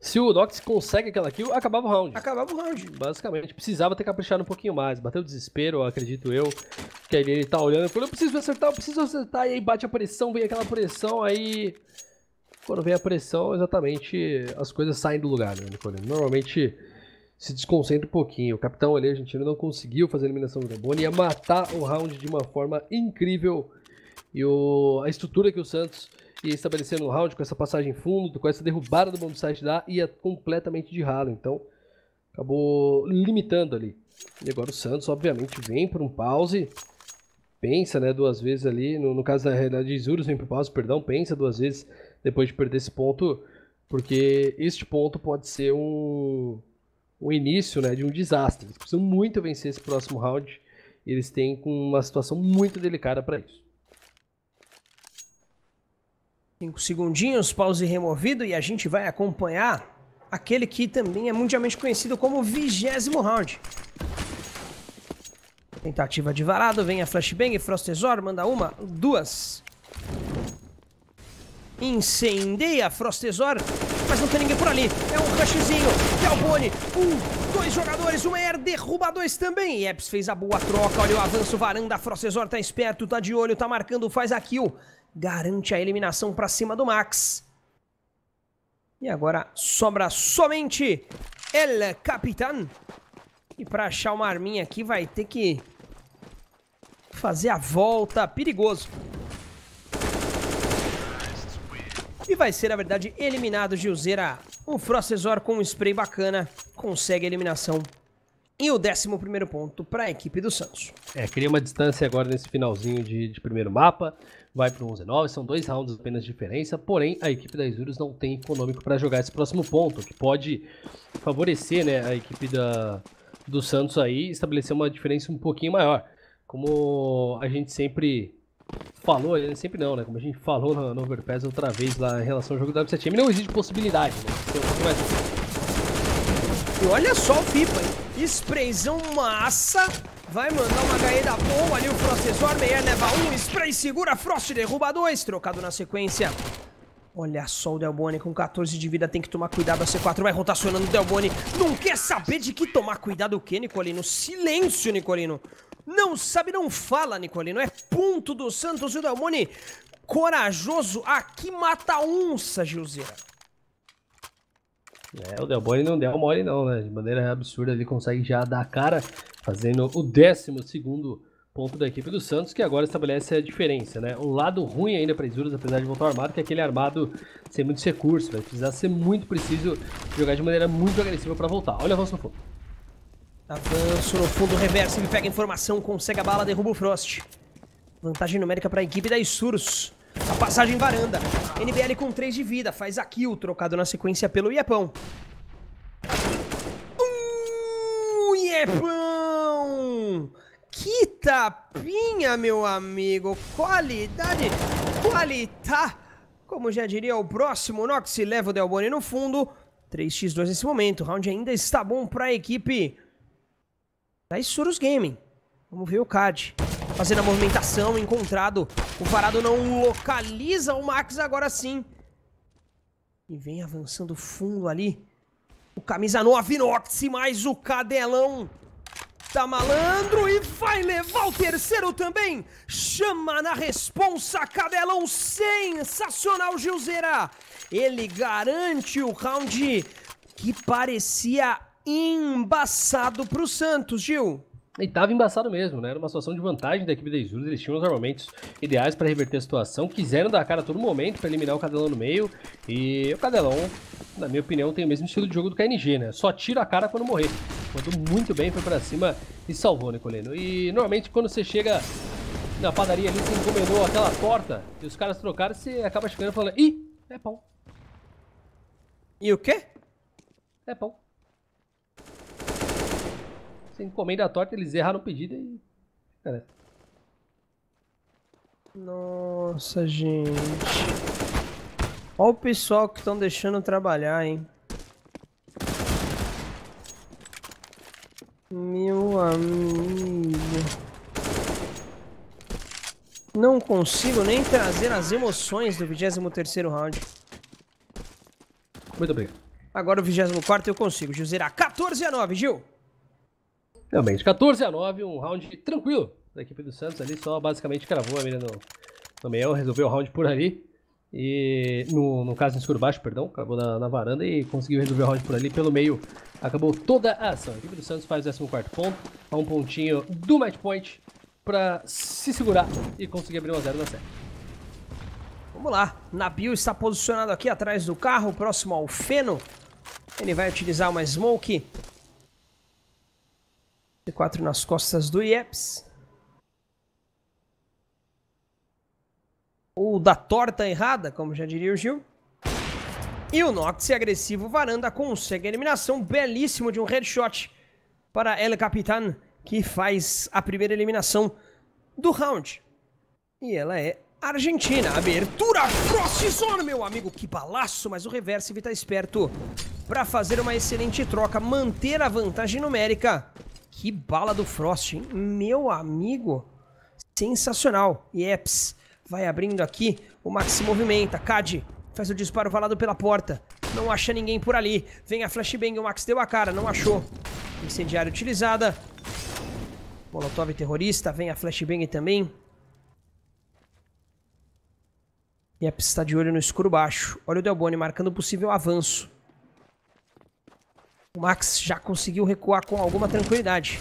Se o Nox consegue aquela kill, acabava o round. Acabava o round. Basicamente, precisava ter caprichado um pouquinho mais. Bateu desespero, acredito eu. Que aí ele tá olhando e falou, eu preciso acertar, eu preciso acertar. E aí bate a pressão, vem aquela pressão, aí... Quando vem a pressão, exatamente, as coisas saem do lugar, né, Normalmente se desconcentra um pouquinho. O capitão ali argentino não conseguiu fazer a eliminação do Deboni, ia matar o round de uma forma incrível. E o... a estrutura que o Santos estabelecendo um round com essa passagem fundo, com essa derrubada do bombsite da ia é completamente de ralo, então acabou limitando ali. E agora o Santos, obviamente, vem para um pause, pensa né, duas vezes ali, no, no caso da realidade de Juros, vem o pause, perdão, pensa duas vezes depois de perder esse ponto, porque este ponto pode ser um, um início né, de um desastre. Eles precisam muito vencer esse próximo round, eles têm uma situação muito delicada para isso. Cinco segundinhos, pause removido e a gente vai acompanhar aquele que também é mundialmente conhecido como vigésimo round. Tentativa de varado, vem a flashbang, Frost Tesor, manda uma, duas. Incendeia Frost Tesor, mas não tem ninguém por ali. É um rushzinho, Galbone, um, dois jogadores, o air, derruba dois também. Eps fez a boa troca, olha o avanço, varanda, Frost Tesor tá esperto, tá de olho, tá marcando, faz a kill garante a eliminação para cima do Max. E agora sobra somente El Capitan. E para achar uma arminha aqui vai ter que fazer a volta. Perigoso. E vai ser, na verdade, eliminado Gilzeira. O Frostesor com um spray bacana consegue a eliminação. E o 11 ponto para a equipe do Santos. É, cria uma distância agora nesse finalzinho de, de primeiro mapa vai para o 11-9. São dois rounds apenas de diferença, porém a equipe da Isurus não tem econômico para jogar esse próximo ponto, que pode favorecer né, a equipe da, do Santos aí estabelecer uma diferença um pouquinho maior. Como a gente sempre falou, né, sempre não, né? Como a gente falou no, no Overpass outra vez lá em relação ao jogo da W7M, não existe possibilidade, né? Então, mais... E olha só o Pipa, hein? Sprayzão massa Vai mandar uma HE da boa ali o Frostesor, Meyer é leva um, spray segura, Frost derruba dois, trocado na sequência. Olha só o Delboni com 14 de vida, tem que tomar cuidado, a C4 vai rotacionando o Delboni. Não quer saber de que tomar cuidado o que, Nicolino? Silêncio, Nicolino. Não sabe, não fala, Nicolino. É ponto do Santos e o Delboni corajoso aqui mata a onça, Gilzeira. É, o Del Boni não deu mole não, né? De maneira absurda ele consegue já dar a cara, fazendo o décimo segundo ponto da equipe do Santos, que agora estabelece a diferença, né? O lado ruim ainda para Isuras, apesar de voltar armado, que é aquele armado sem muitos recursos, vai precisar ser muito preciso, jogar de maneira muito agressiva para voltar. Olha o avanço no fundo. Avanço no fundo, reverso, ele pega a informação, consegue a bala, derruba o Frost. Vantagem numérica para a equipe da Isurus. A passagem varanda. NBL com 3 de vida. Faz a kill, trocado na sequência pelo Iepão. Uh, Iepão! Que tapinha, meu amigo. Qualidade. Qualidade. Como já diria o próximo, Nox leva o Delboni no fundo. 3x2 nesse momento. O round ainda está bom para a equipe da Isurus Gaming. Vamos ver o CAD fazendo a movimentação, encontrado. O Varado não localiza o Max agora sim. E vem avançando fundo ali. O camisa 9 Nox, mais o Cadelão. Tá malandro e vai levar o terceiro também. Chama na responsa, Cadelão sensacional, Gilzeira. Ele garante o round que parecia embaçado pro Santos, Gil. E estava embaçado mesmo, né? Era uma situação de vantagem da equipe da Isurus, eles tinham os armamentos ideais para reverter a situação, quiseram dar a cara a todo momento para eliminar o Cadelão no meio, e o Cadelão, na minha opinião, tem o mesmo estilo de jogo do KNG, né? Só tira a cara quando morrer. Mandou muito bem, foi para cima e salvou, Nicolino. Né, e normalmente quando você chega na padaria ali, você encomendou aquela torta, e os caras trocaram, você acaba chegando e falando, ih, é pão. E o quê? É pão. Você encomenda a torta, eles erraram o pedido e. Cara. Nossa, gente. Olha o pessoal que estão deixando trabalhar, hein. Meu amigo. Não consigo nem trazer as emoções do 23º round. Muito obrigado. Agora o 24 eu consigo. Gil 14 a 9, Gil. Também de 14 a 9, um round tranquilo da equipe do Santos ali, só basicamente cravou a mira no, no meião, resolveu o round por ali. E no, no caso, no escuro baixo, perdão, acabou na, na, varanda e conseguiu resolver o round por ali. Pelo meio, acabou toda a ação. A equipe do Santos faz o 14 ponto, a um pontinho do match point para se segurar e conseguir abrir um zero 0 na série. Vamos lá, Nabil está posicionado aqui atrás do carro, próximo ao Feno. Ele vai utilizar uma smoke C4 nas costas do Ieps. Ou da torta errada, como já diria o Gil. E o Nox agressivo Varanda consegue a eliminação. Belíssimo de um headshot para El Capitan, que faz a primeira eliminação do round. E ela é Argentina. Abertura cross Zone, meu amigo. Que balaço, mas o Reverse está esperto para fazer uma excelente troca, manter a vantagem numérica. Que bala do Frost, hein? meu amigo. Sensacional. Yeps. Vai abrindo aqui. O Max se movimenta. Cad faz o disparo valado pela porta. Não acha ninguém por ali. Vem a flashbang. O Max deu a cara. Não achou. Incendiário utilizada. Molotov terrorista. Vem a flashbang também. Yeps está de olho no escuro baixo. Olha o Delboni marcando possível avanço. O Max já conseguiu recuar com alguma tranquilidade.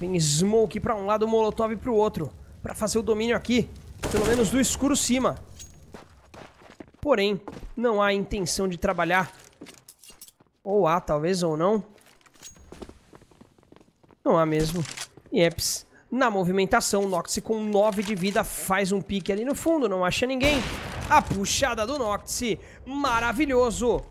Tem Smoke pra um lado, Molotov pro outro. Pra fazer o domínio aqui, pelo menos do escuro cima. Porém, não há intenção de trabalhar. Ou há, talvez, ou não. Não há mesmo. Yeps. Na movimentação, Noxy com 9 de vida faz um pique ali no fundo, não acha ninguém. A puxada do Noxy, maravilhoso.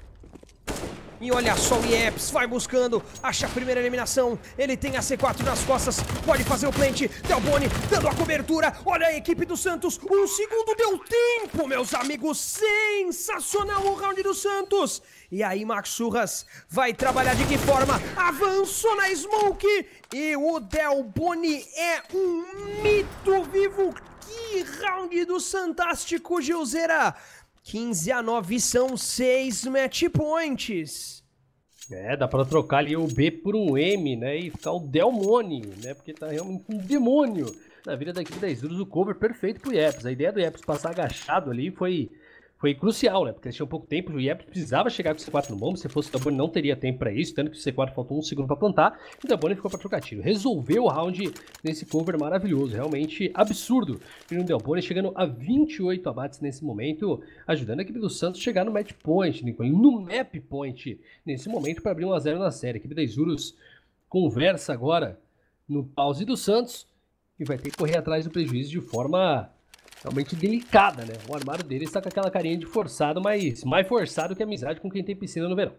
E olha só o Ieps, vai buscando, acha a primeira eliminação. Ele tem a C4 nas costas, pode fazer o plant. Delboni dando a cobertura. Olha a equipe do Santos, um segundo deu tempo, meus amigos. Sensacional o round do Santos. E aí, Max vai trabalhar de que forma? Avançou na Smoke e o Delboni é um mito vivo. Que round do Santástico, Gilzeira! 15 a 9 são 6 match points. É, dá para trocar ali o B por um M, né? E ficar o Delmônio, né? Porque tá realmente um demônio na vida daqui equipe da Isurus. O cover perfeito pro Yeps. A ideia do Yeps passar agachado ali foi foi crucial, né? Porque eles tinham pouco tempo, o Yep precisava chegar com o C4 no bombo, se fosse o Tambone não teria tempo para isso, tanto que o C4 faltou um segundo para plantar, e o Tambone ficou para trocar tiro. Resolveu o round nesse cover maravilhoso, realmente absurdo. E o Delbone chegando a 28 abates nesse momento, ajudando a equipe do Santos chegar no match point, no map point, nesse momento para abrir 1 a 0 na série. A equipe da Isurus conversa agora no pause do Santos e vai ter que correr atrás do prejuízo de forma realmente delicada, né? O armário dele está com aquela carinha de forçado, mas mais forçado que amizade com quem tem piscina no verão.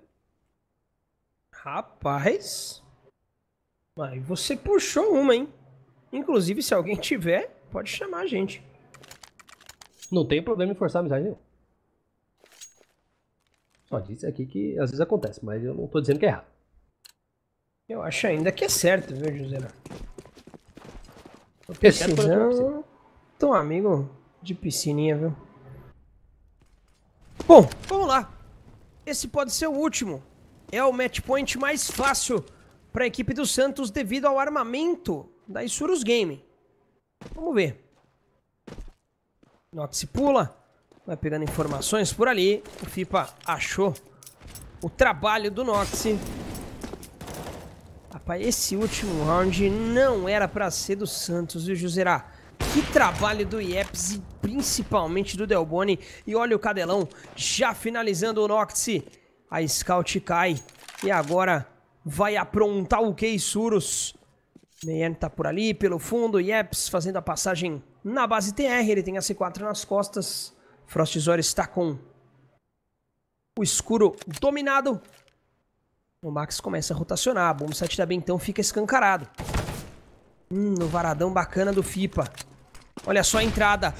Rapaz, mas você puxou uma, hein? Inclusive, se alguém tiver, pode chamar a gente. Não tem problema em forçar a amizade nenhum. Só disse aqui que às vezes acontece, mas eu não tô dizendo que é errado. Eu acho ainda que é certo, viu, José? Tô é é precisando... Então, amigo, de piscininha, viu? Bom, vamos lá. Esse pode ser o último. É o match point mais fácil para a equipe do Santos devido ao armamento da Isurus Game. Vamos ver. Nox se pula. Vai pegando informações por ali. O FIPA achou o trabalho do Nox. Rapaz, esse último round não era para ser do Santos, viu, Juserá? Que trabalho do Ieps e principalmente do Delboni. E olha o Cadelão já finalizando o Nox, A Scout cai. E agora vai aprontar o Keisurus. Meyer tá por ali, pelo fundo. Yeps fazendo a passagem na base TR. Ele tem a C4 nas costas. Frostzor está com o escuro dominado. O Max começa a rotacionar. A bomb da Bentão fica escancarado. Hum, no varadão bacana do FIPA. Olha só a entrada.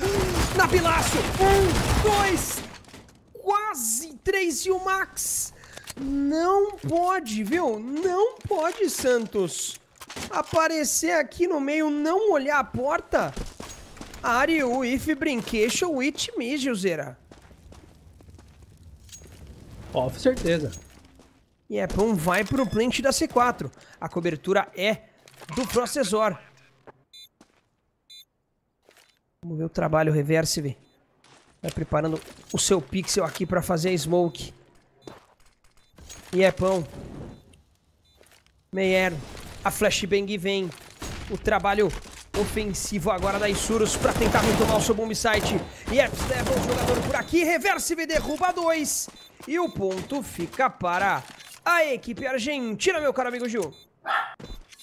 Na Pilaço! Um, dois, quase três e o Max. Não pode, viu? Não pode, Santos. Aparecer aqui no meio, não olhar a porta. Ariu, if brinquedo, it me, Gilzeira. Of, certeza. E é pão vai pro plant da C4. A cobertura é do processor. Vamos ver o trabalho reverse. Vai preparando o seu pixel aqui para fazer a smoke. E é pão. Meyer. A flashbang vem. O trabalho ofensivo agora da Isurus para tentar retomar o seu bomb site. Yeps é leva é o jogador por aqui. Reverse derruba dois. E o ponto fica para a equipe argentina, meu caro amigo Gil.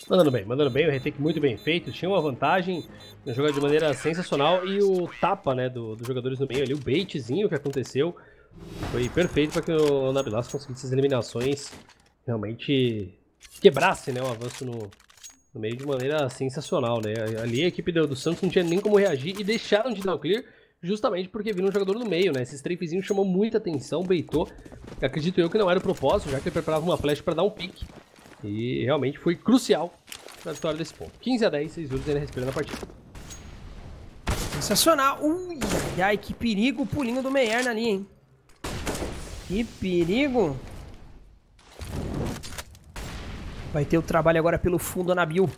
Mandando bem, mandando bem, o retake muito bem feito, tinha uma vantagem, né, jogado de maneira sensacional e o tapa né, dos do jogadores no meio ali, o baitzinho que aconteceu, foi perfeito para que o Nabilas conseguisse as eliminações, realmente quebrasse né, o avanço no, no meio de maneira sensacional. Né? Ali a equipe do, do Santos não tinha nem como reagir e deixaram de dar o clear, justamente porque viram um jogador no meio, né? Esse strafezinho chamou muita atenção, baitou Acredito eu que não era o propósito, já que ele preparava uma flash para dar um pique. E realmente foi crucial na vitória desse ponto. 15 a 10, 6 Juros ainda respirando a partida. Sensacional! Ui, ai, que perigo o pulinho do Meierna ali, hein? Que perigo! Vai ter o trabalho agora pelo fundo, Anabil.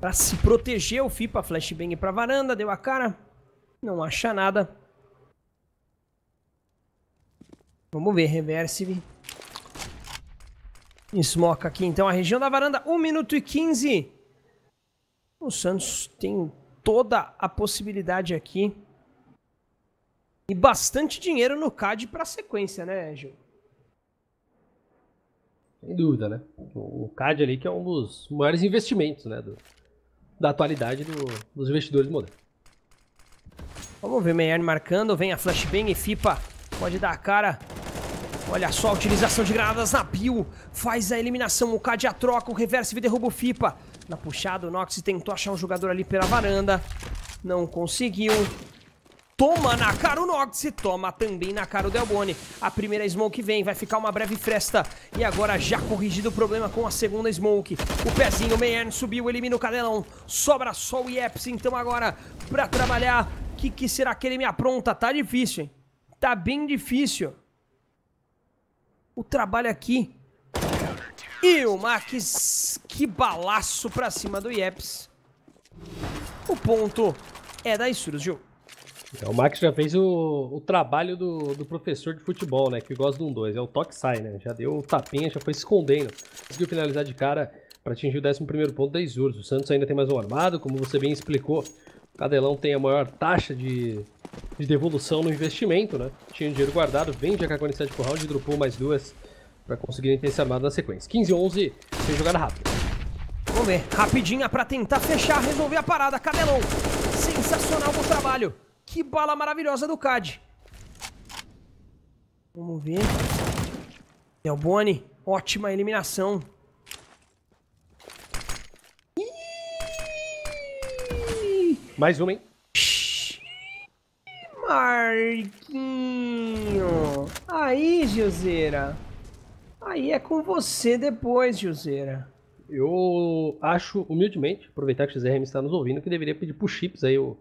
Pra se proteger, o Fipa flashbang pra varanda, deu a cara. Não acha nada. Vamos ver, reverse. smoke aqui, então, a região da varanda, 1 minuto e 15. O Santos tem toda a possibilidade aqui. E bastante dinheiro no CAD para sequência, né, Gil? Sem dúvida, né? O CAD ali que é um dos maiores investimentos, né, do, da atualidade do, dos investidores modernos. Vamos ver Meyer marcando, vem a Flashbang e Fipa pode dar a cara Olha só a utilização de granadas na Bill. Faz a eliminação, o Cad a troca, o reverse derruba o Fipa. Na puxada, o Nox tentou achar um jogador ali pela varanda. Não conseguiu. Toma na cara o Nox toma também na cara o Delboni. A primeira smoke vem, vai ficar uma breve fresta. E agora já corrigido o problema com a segunda smoke. O pezinho, o Mayern subiu, elimina o Cadelão. Sobra só o Ieps, então agora pra trabalhar. O que, que será que ele me apronta? Tá difícil, hein? Tá bem difícil o trabalho aqui. E o Max, que balaço pra cima do Yeps. O ponto é da Isurus, Gil. Então, é, o Max já fez o, o trabalho do, do, professor de futebol, né? Que gosta de um 2. É o toque sai, né? Já deu o tapinha, já foi se escondendo. Conseguiu finalizar de cara para atingir o 11 ponto da Isurus. O Santos ainda tem mais um armado, como você bem explicou. Cadelão tem a maior taxa de, de devolução no investimento, né? Tinha dinheiro guardado, vende a K47 por round e dropou mais duas para conseguir ter esse armado na sequência. 15 11 sem jogada rápida. Vamos ver, rapidinha para tentar fechar, resolver a parada. Cadelão, sensacional o trabalho. Que bala maravilhosa do CAD. Vamos ver. Delboni, é ótima eliminação. Mais uma, hein? Marquinho. Aí, Gilzeira. Aí é com você depois, Gilzeira. Eu acho, humildemente, aproveitar que o XRM está nos ouvindo, que deveria pedir pro Chips aí o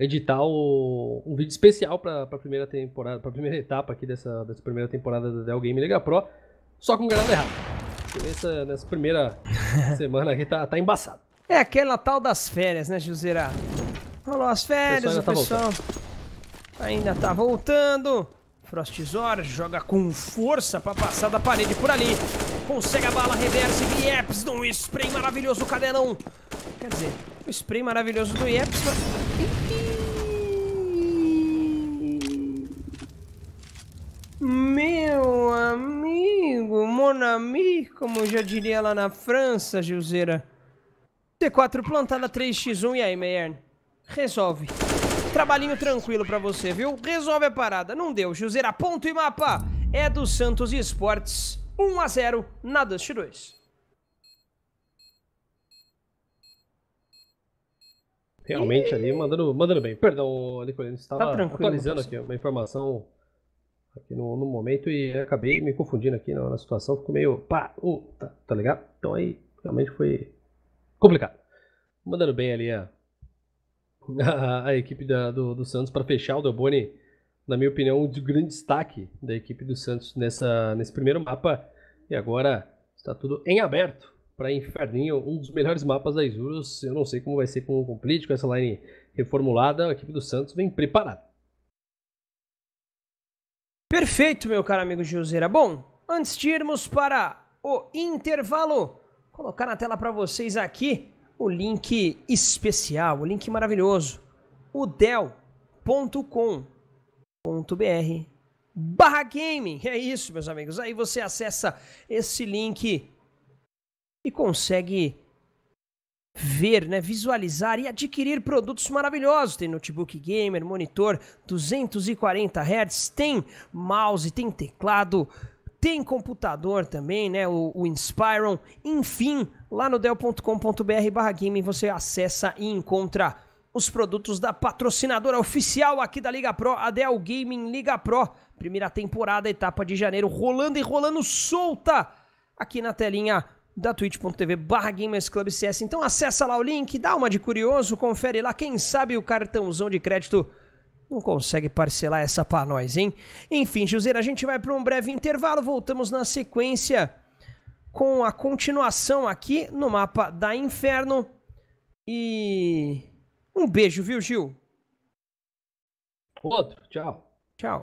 editar o, um vídeo especial para a primeira temporada, para a primeira etapa aqui dessa, dessa primeira temporada da Dell Game Liga Pro, só com granada errada. Nessa, nessa primeira semana aqui tá, tá embaçado. É aquela tal das férias, né, Juseira? Rolou as férias, o pessoal, ainda, o tá pessoal tá ainda tá voltando. Frostzor joga com força pra passar da parede por ali. Consegue a bala reversa e Ieps num spray maravilhoso do Cadelão. Quer dizer, o spray maravilhoso do Ieps... Meu amigo, mon ami, como já diria lá na França, Gilzeira. T4 plantada 3x1, e aí, Meierne? resolve. Trabalhinho tranquilo pra você, viu? Resolve a parada. Não deu. a ponto e mapa. É do Santos Esportes. 1 a 0 na Dust 2. Realmente e... ali, mandando, mandando bem. Perdão, Nicolino, estava tá atualizando aqui uma informação aqui no, no, momento e acabei me confundindo aqui na, na situação. Ficou meio pá, uh, tá, tá ligado? Então aí realmente foi complicado. Mandando bem ali a a, a equipe da, do, do, Santos para fechar o Delboni, na minha opinião, um grande destaque da equipe do Santos nessa, nesse primeiro mapa. E agora está tudo em aberto para Inferninho, um dos melhores mapas da Isurus. Eu não sei como vai ser com o com essa line reformulada. A equipe do Santos vem preparada. Perfeito, meu caro amigo Gilzeira. Bom, antes de irmos para o intervalo, colocar na tela para vocês aqui o link especial, o link maravilhoso, o del.com.br barra game. É isso, meus amigos. Aí você acessa esse link e consegue ver, né, visualizar e adquirir produtos maravilhosos. Tem notebook gamer, monitor 240 Hz, tem mouse, tem teclado tem computador também, né? O, o Inspiron. Enfim, lá no del.com.br/barra game você acessa e encontra os produtos da patrocinadora oficial aqui da Liga Pro, a Dell Gaming Liga Pro. Primeira temporada, etapa de janeiro, rolando e rolando solta aqui na telinha da twitch.tv barra Então acessa lá o link, dá uma de curioso, confere lá, quem sabe o cartãozão de crédito não consegue parcelar essa pra nós, hein? Enfim, Juseira, a gente vai para um breve intervalo. Voltamos na sequência com a continuação aqui no mapa da Inferno. E um beijo, viu, Gil? Outro, tchau.